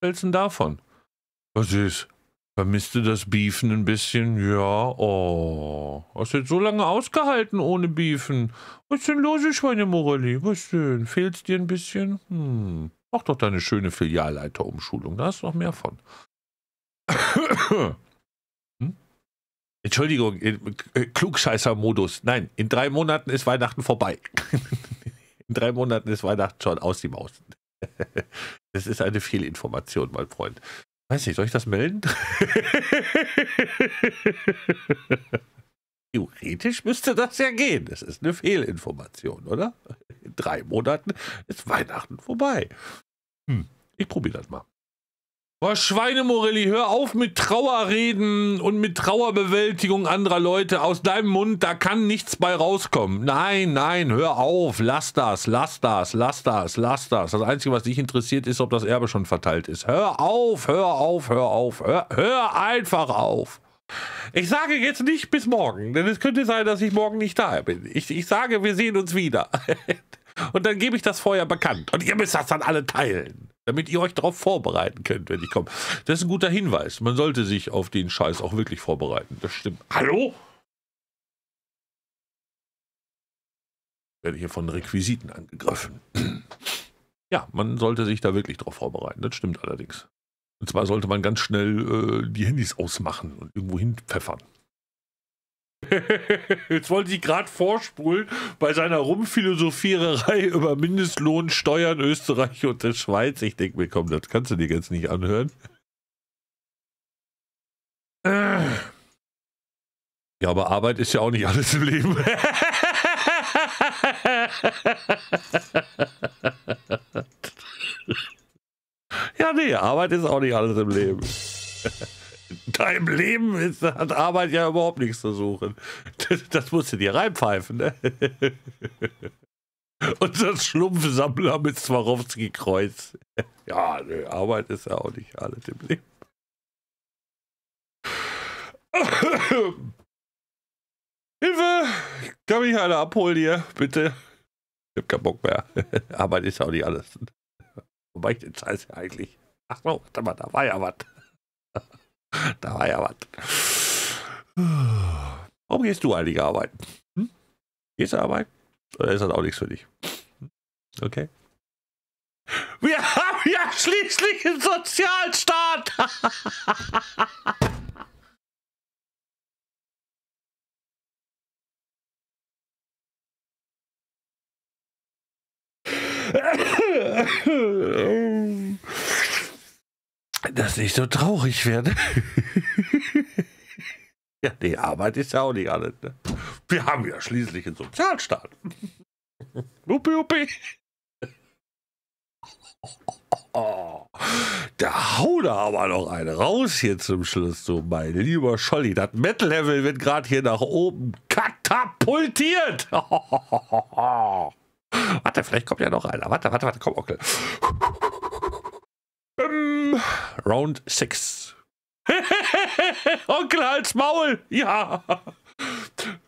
Was hältst du denn davon? Was ist? Vermisst du das Beefen ein bisschen? Ja, oh. Hast du jetzt so lange ausgehalten ohne Beefen? Was denn los, Schweinemorelli? Was denn? Fehlt's dir ein bisschen? Hm. Mach doch deine schöne Filialleiterumschulung. Da hast du noch mehr von. [COUGHS] hm? Entschuldigung, äh, Klugscheißer-Modus. Nein, in drei Monaten ist Weihnachten vorbei. [LAUGHS] in drei Monaten ist Weihnachten schon aus dem Maus. [LAUGHS] das ist eine Fehlinformation, mein Freund. Weiß nicht, soll ich das melden? [LAUGHS] Theoretisch müsste das ja gehen. Das ist eine Fehlinformation, oder? In drei Monaten ist Weihnachten vorbei. Hm, ich probiere das mal. Boah, Schweine hör auf mit Trauerreden und mit Trauerbewältigung anderer Leute aus deinem Mund, da kann nichts bei rauskommen. Nein, nein, hör auf, lass das, lass das, lass das, lass das. Das Einzige, was dich interessiert, ist, ob das Erbe schon verteilt ist. Hör auf, hör auf, hör auf, hör, hör einfach auf. Ich sage jetzt nicht bis morgen, denn es könnte sein, dass ich morgen nicht da bin. Ich, ich sage, wir sehen uns wieder. [LAUGHS] und dann gebe ich das vorher bekannt. Und ihr müsst das dann alle teilen damit ihr euch darauf vorbereiten könnt, wenn ich komme. Das ist ein guter Hinweis. Man sollte sich auf den Scheiß auch wirklich vorbereiten. Das stimmt. Hallo? Ich werde hier von Requisiten angegriffen. [CLEARS THROAT] Ja, man sollte sich da wirklich darauf vorbereiten. Das stimmt allerdings. Und zwar sollte man ganz schnell äh, die Handys ausmachen und irgendwo hinpfeffern. [LAUGHS] Jetzt wollen Sie gerade vorspulen bei seiner Rumphilosophiererei über Mindestlohn, Steuern, Österreich und der Schweiz. Ich denke mir, komm, das kannst du dir jetzt nicht anhören. Ja, aber Arbeit ist ja auch nicht alles im Leben. [LAUGHS] ja, nee, Arbeit ist auch nicht alles im Leben. [LAUGHS] deinem Leben ist, hat Arbeit ja überhaupt nichts zu suchen. Das, musst du dir reinpfeifen, ne? Und das Schlumpfsammler mit Swarovski-Kreuz. Ja, nö, Arbeit ist ja auch nicht alles im Leben. Hilfe! Kann mich einer abholen hier, bitte? Ich hab keinen Bock mehr. Arbeit ist ja auch nicht alles. Wo war ich den Scheiß eigentlich? Ach so, warte mal, da war ja was. [LAUGHS] Da war ja was. Warum gehst du eigentlich arbeiten? Hm? Gehst du arbeiten? Oder ist das auch nichts für dich? Hm? Okay. Wir haben ja schließlich einen Sozialstaat. [LAUGHS] [LAUGHS] dass ich so traurig werde. [LAUGHS] ja, die Arbeit ist ja auch nicht alles. Ne? Wir haben ja schließlich einen Sozialstaat. Uppi, uppi. Oh, da hau da aber noch eine raus hier zum Schluss, so mein lieber Scholli. Das Metal-Level wird gerade hier nach oben katapultiert. Oh, [LAUGHS] oh, warte, vielleicht kommt ja noch einer. Warte, warte, warte, komm, Onkel. Okay. Bim. Ähm, Round 6. [LAUGHS] Onkel Hals Maul. Ja.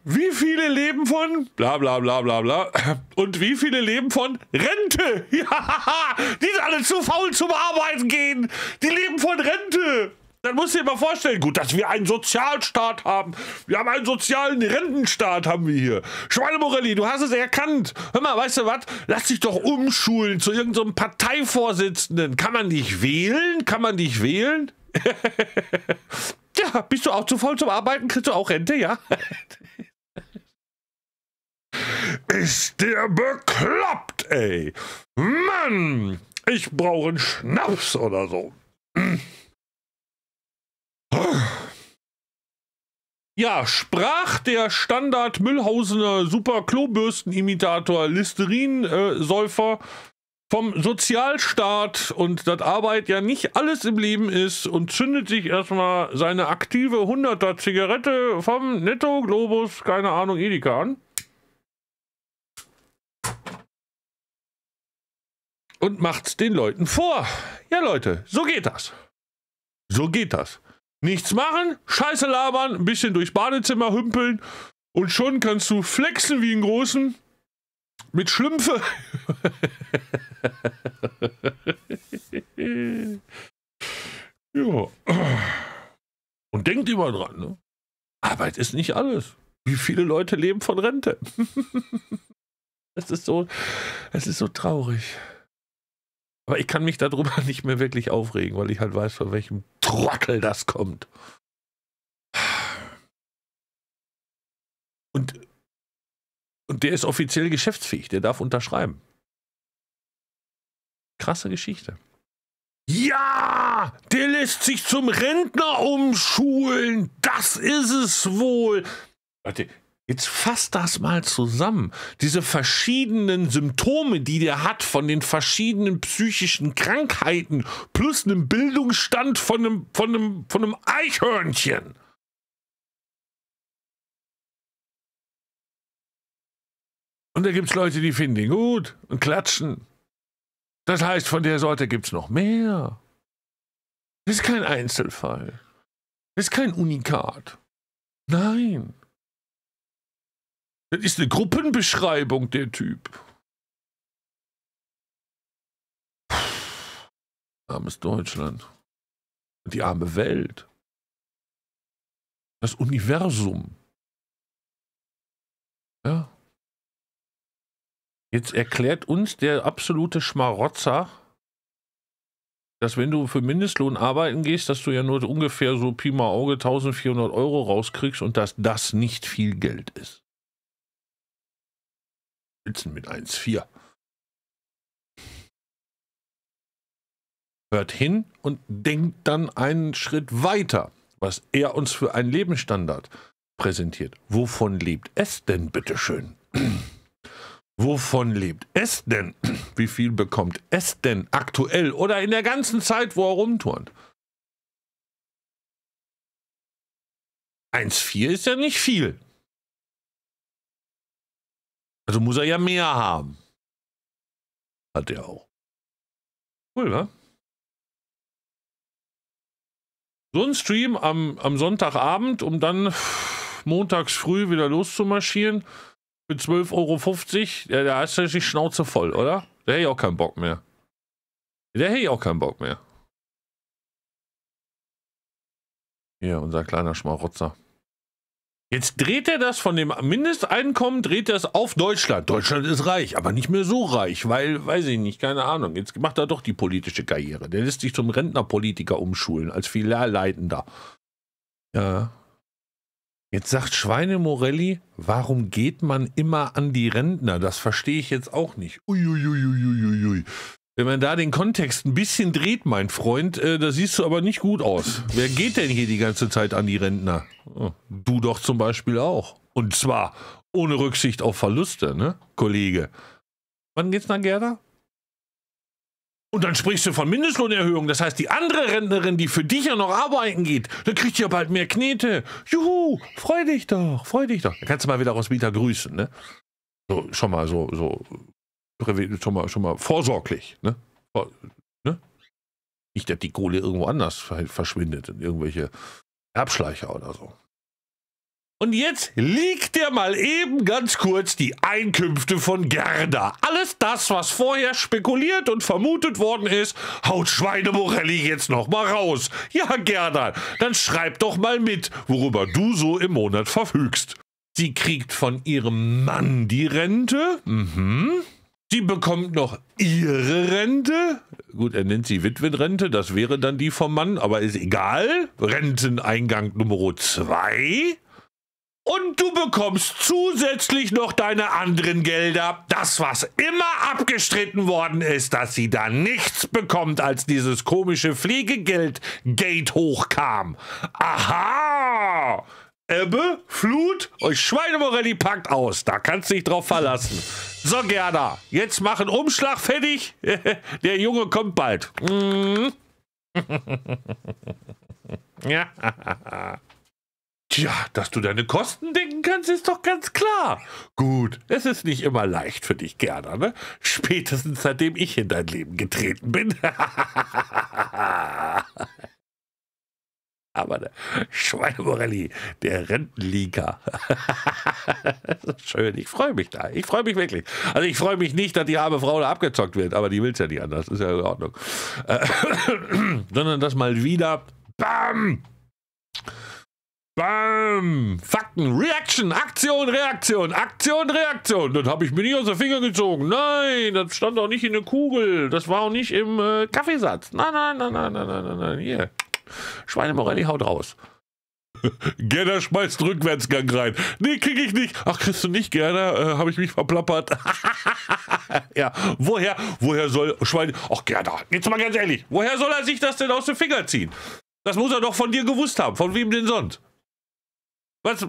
Wie viele leben von bla bla bla bla bla und wie viele leben von Rente? [LAUGHS] Ja, die sind alle zu faul zum Arbeiten gehen. Die leben von Rente. Dann musst du dir mal vorstellen, gut, dass wir einen Sozialstaat haben. Wir haben einen sozialen Rentenstaat, haben wir hier. Schweinemorelli, du hast es erkannt. Hör mal, weißt du was? Lass dich doch umschulen zu irgendeinem so Parteivorsitzenden. Kann man dich wählen? Kann man dich wählen? [LAUGHS] ja, bist du auch zu voll zum Arbeiten? Kriegst du auch Rente, ja? [LAUGHS] Ist der bekloppt, ey. Mann, ich brauche einen Schnaps oder so. [CLEARS THROAT] Ja, sprach der Standard Müllhausener Super Klobürstenimitator Listerin-Säufer äh, vom Sozialstaat und dass Arbeit ja nicht alles im Leben ist und zündet sich erstmal seine aktive 100er Zigarette vom Netto Globus, keine Ahnung, Edeka an. Und macht's den Leuten vor. Ja, Leute, so geht das. So geht das. Nichts machen, scheiße labern, ein bisschen durchs Badezimmer hümpeln und schon kannst du flexen wie ein Großen mit Schlümpfe. [LAUGHS] ja. Und denkt immer dran, ne? Arbeit ist nicht alles. Wie viele Leute leben von Rente? das [LAUGHS] ist so, es ist so traurig. Aber ich kann mich darüber [LAUGHS] nicht mehr wirklich aufregen, weil ich halt weiß, von welchem Trottel das kommt. Und, und der ist offiziell geschäftsfähig, der darf unterschreiben. Krasse Geschichte. Ja, der lässt sich zum Rentner umschulen. Das ist es wohl. Warte, Jetzt fass das mal zusammen. Diese verschiedenen Symptome, die der hat von den verschiedenen psychischen Krankheiten plus einem Bildungsstand von einem, von einem, von einem Eichhörnchen. Und da gibt es Leute, die finden ihn gut und klatschen. Das heißt, von der Sorte gibt es noch mehr. Das ist kein Einzelfall. Das ist kein Unikat. Nein. Das ist eine Gruppenbeschreibung, der Typ. Armes Deutschland. Die arme Welt. Das Universum. Ja. Jetzt erklärt uns der absolute Schmarotzer, dass wenn du für Mindestlohn arbeiten gehst, dass du ja nur ungefähr so Pi mal Auge 1400 Euro rauskriegst und dass das nicht viel Geld ist. Spitzen mit 1,4. Hört hin und denkt dann einen Schritt weiter, was er uns für einen Lebensstandard präsentiert. Wovon lebt es denn bitteschön? [CLEARS THROAT] Wovon lebt es denn? [CLEARS THROAT] Wie viel bekommt es denn aktuell oder in der ganzen Zeit, wo er rumturnt? 1,4 ist ja nicht viel. Also muss er ja mehr haben. Hat er auch. Cool, ne? So ein Stream am, am Sonntagabend, um dann montags früh wieder loszumarschieren für 12,50 Euro. Ja, da hast du die Schnauze voll, oder? Da hätte ich auch keinen Bock mehr. Da hätte ich auch keinen Bock mehr. Hier, unser kleiner Schmarotzer. Jetzt dreht er das von dem Mindesteinkommen, dreht er es auf Deutschland. Deutschland ist reich, aber nicht mehr so reich, weil, weiß ich nicht, keine Ahnung. Jetzt macht er doch die politische Karriere. Der lässt sich zum Rentnerpolitiker umschulen, als Filialleitender. Ja. Jetzt sagt Schweine Morelli, warum geht man immer an die Rentner? Das verstehe ich jetzt auch nicht. Uiuiuiuiui. Wenn man da den Kontext ein bisschen dreht, mein Freund, äh, da siehst du aber nicht gut aus. Wer geht denn hier die ganze Zeit an die Rentner? Oh, du doch zum Beispiel auch. Und zwar ohne Rücksicht auf Verluste, ne, Kollege? Wann geht's nach Gerda? Und dann sprichst du von Mindestlohnerhöhung. Das heißt, die andere Rentnerin, die für dich ja noch arbeiten geht, dann kriegt ja bald mehr Knete. Juhu, freu dich doch, freu dich doch. Da kannst du mal wieder Roswitha grüßen, ne? So, schon mal so, so schon mal, schon mal vorsorglich, ne? ne? Nicht, dass die Kohle irgendwo anders verschwindet, in irgendwelche Erbschleicher oder so. Und jetzt liegt dir mal eben ganz kurz die Einkünfte von Gerda. Alles das, was vorher spekuliert und vermutet worden ist, haut Schweinemorelli jetzt nochmal raus. Ja, Gerda, dann schreib doch mal mit, worüber du so im Monat verfügst. Sie kriegt von ihrem Mann die Rente. Mhm. Die bekommt noch ihre Rente. Gut, er nennt sie Witwenrente, das wäre dann die vom Mann, aber ist egal. Renteneingang Nummer 2. Und du bekommst zusätzlich noch deine anderen Gelder. Das, was immer abgestritten worden ist, dass sie da nichts bekommt, als dieses komische Pflegegeld Gate hochkam. Aha! Ebbe, Flut, euch Schweinemorelli packt aus. Da kannst du dich drauf verlassen. So, Gerda, jetzt machen Umschlag fertig. [LAUGHS] Der Junge kommt bald. Mhm. [LAUGHS] ja. Tja, dass du deine Kosten denken kannst, ist doch ganz klar. Gut, es ist nicht immer leicht für dich, Gerda, ne? Spätestens seitdem ich in dein Leben getreten bin. [LAUGHS] Aber der Schweine Morelli, der Rentenliga. [LAUGHS] schön, ich freue mich da. Ich freue mich wirklich. Also ich freue mich nicht, dass die arme Frau da abgezockt wird, aber die will es ja nicht anders. Ist ja in Ordnung. Äh, [CLEARS THROAT] sondern das mal wieder BAM! BAM! Fakten, Reaction, Aktion, Reaktion, Aktion, Reaktion. Das habe ich mir nicht aus den Finger gezogen. Nein, das stand auch nicht in der Kugel. Das war auch nicht im äh, Kaffeesatz. Nein, nein, nein, nein, nein, nein, nein, nein. Hier. Schweine Morelli haut raus. [LAUGHS] Gerda schmeißt Rückwärtsgang rein. Nee, krieg ich nicht. Ach, kriegst du nicht, Gerda? Äh, Habe ich mich verplappert. [LAUGHS] ja, woher, woher soll Schwein... Ach, Gerda, jetzt mal ganz ehrlich. Woher soll er sich das denn aus dem Finger ziehen? Das muss er doch von dir gewusst haben. Von wem denn sonst? Was,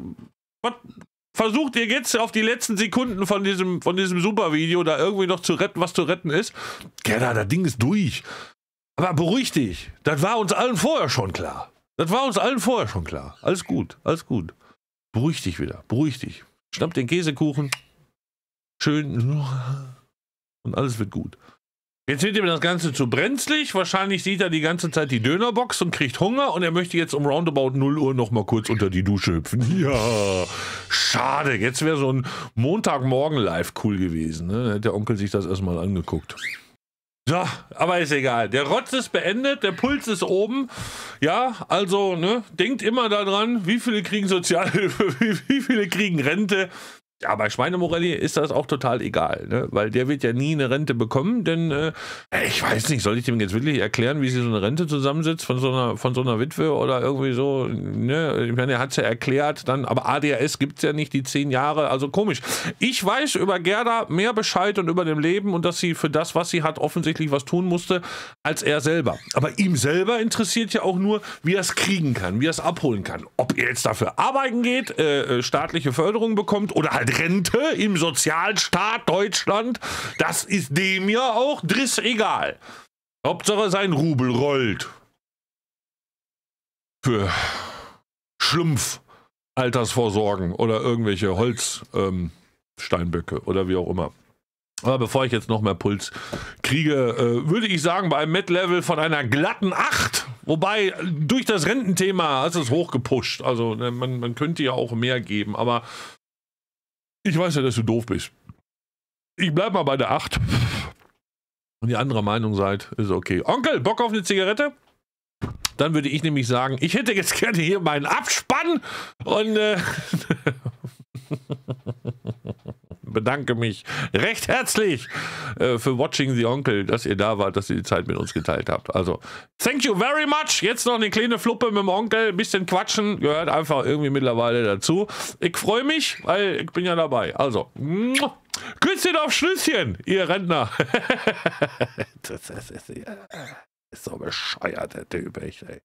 was versucht ihr jetzt auf die letzten Sekunden von diesem, von diesem Supervideo da irgendwie noch zu retten, was zu retten ist? Gerda, das Ding ist durch. Aber beruhig dich, das war uns allen vorher schon klar. Das war uns allen vorher schon klar. Alles gut, alles gut. Beruhig dich wieder, beruhig dich. Schnapp den Käsekuchen. Schön. Und alles wird gut. Jetzt wird ihm das Ganze zu brenzlig. Wahrscheinlich sieht er die ganze Zeit die Dönerbox und kriegt Hunger und er möchte jetzt um roundabout 0 Uhr nochmal kurz unter die Dusche hüpfen. [LAUGHS] Ja, schade. Jetzt wäre so ein Montagmorgen live cool gewesen. Ne? Dann hätte der Onkel sich das erstmal angeguckt. So, aber ist egal. Der Rotz ist beendet, der Puls ist oben. Ja, also, ne, denkt immer daran, wie viele kriegen Sozialhilfe, [LAUGHS] wie, viele kriegen Rente, ja, bei Schweinemorelli ist das auch total egal, ne? weil der wird ja nie eine Rente bekommen, denn äh, ich weiß nicht, soll ich dem jetzt wirklich erklären, wie sie so eine Rente zusammensitzt von so einer, von so einer Witwe oder irgendwie so, ne? Ich meine, er hat es ja erklärt, dann, aber ADHS gibt es ja nicht die zehn Jahre, also komisch. Ich weiß über Gerda mehr Bescheid und über dem Leben und dass sie für das, was sie hat, offensichtlich was tun musste, als er selber. Aber ihm selber interessiert ja auch nur, wie er es kriegen kann, wie er es abholen kann. Ob er jetzt dafür arbeiten geht, äh, äh staatliche Förderung bekommt oder halt Rente im Sozialstaat Deutschland, das ist dem ja auch driss egal. Hauptsache sein Rubel rollt. Für Schlumpf, Altersvorsorgen oder irgendwelche Holzsteinböcke ähm, oder wie auch immer. Aber bevor ich jetzt noch mehr Puls kriege, äh, würde ich sagen, bei einem met level von einer glatten 8. Wobei, durch das Rententhema ist es hochgepusht. Also ne, man, man könnte ja auch mehr geben, aber ich weiß ja, dass du doof bist. Ich bleib mal bei der 8. Und die andere Meinung seid, ist okay. Onkel, Bock auf eine Zigarette? Dann würde ich nämlich sagen, ich hätte jetzt gerne hier meinen Abspann und äh [LAUGHS] bedanke mich recht herzlich äh, für Watching the Onkel, dass ihr da wart, dass ihr die Zeit mit uns geteilt habt. Also, thank you very much. Jetzt noch eine kleine Fluppe mit dem Onkel, ein bisschen quatschen, gehört einfach irgendwie mittlerweile dazu. Ich freue mich, weil ich bin ja dabei. Also, muah. Küsschen auf Schlüsschen, ihr Rentner. [LAUGHS] das ist, ist, ist so bescheuert, der Typ, echt, ey.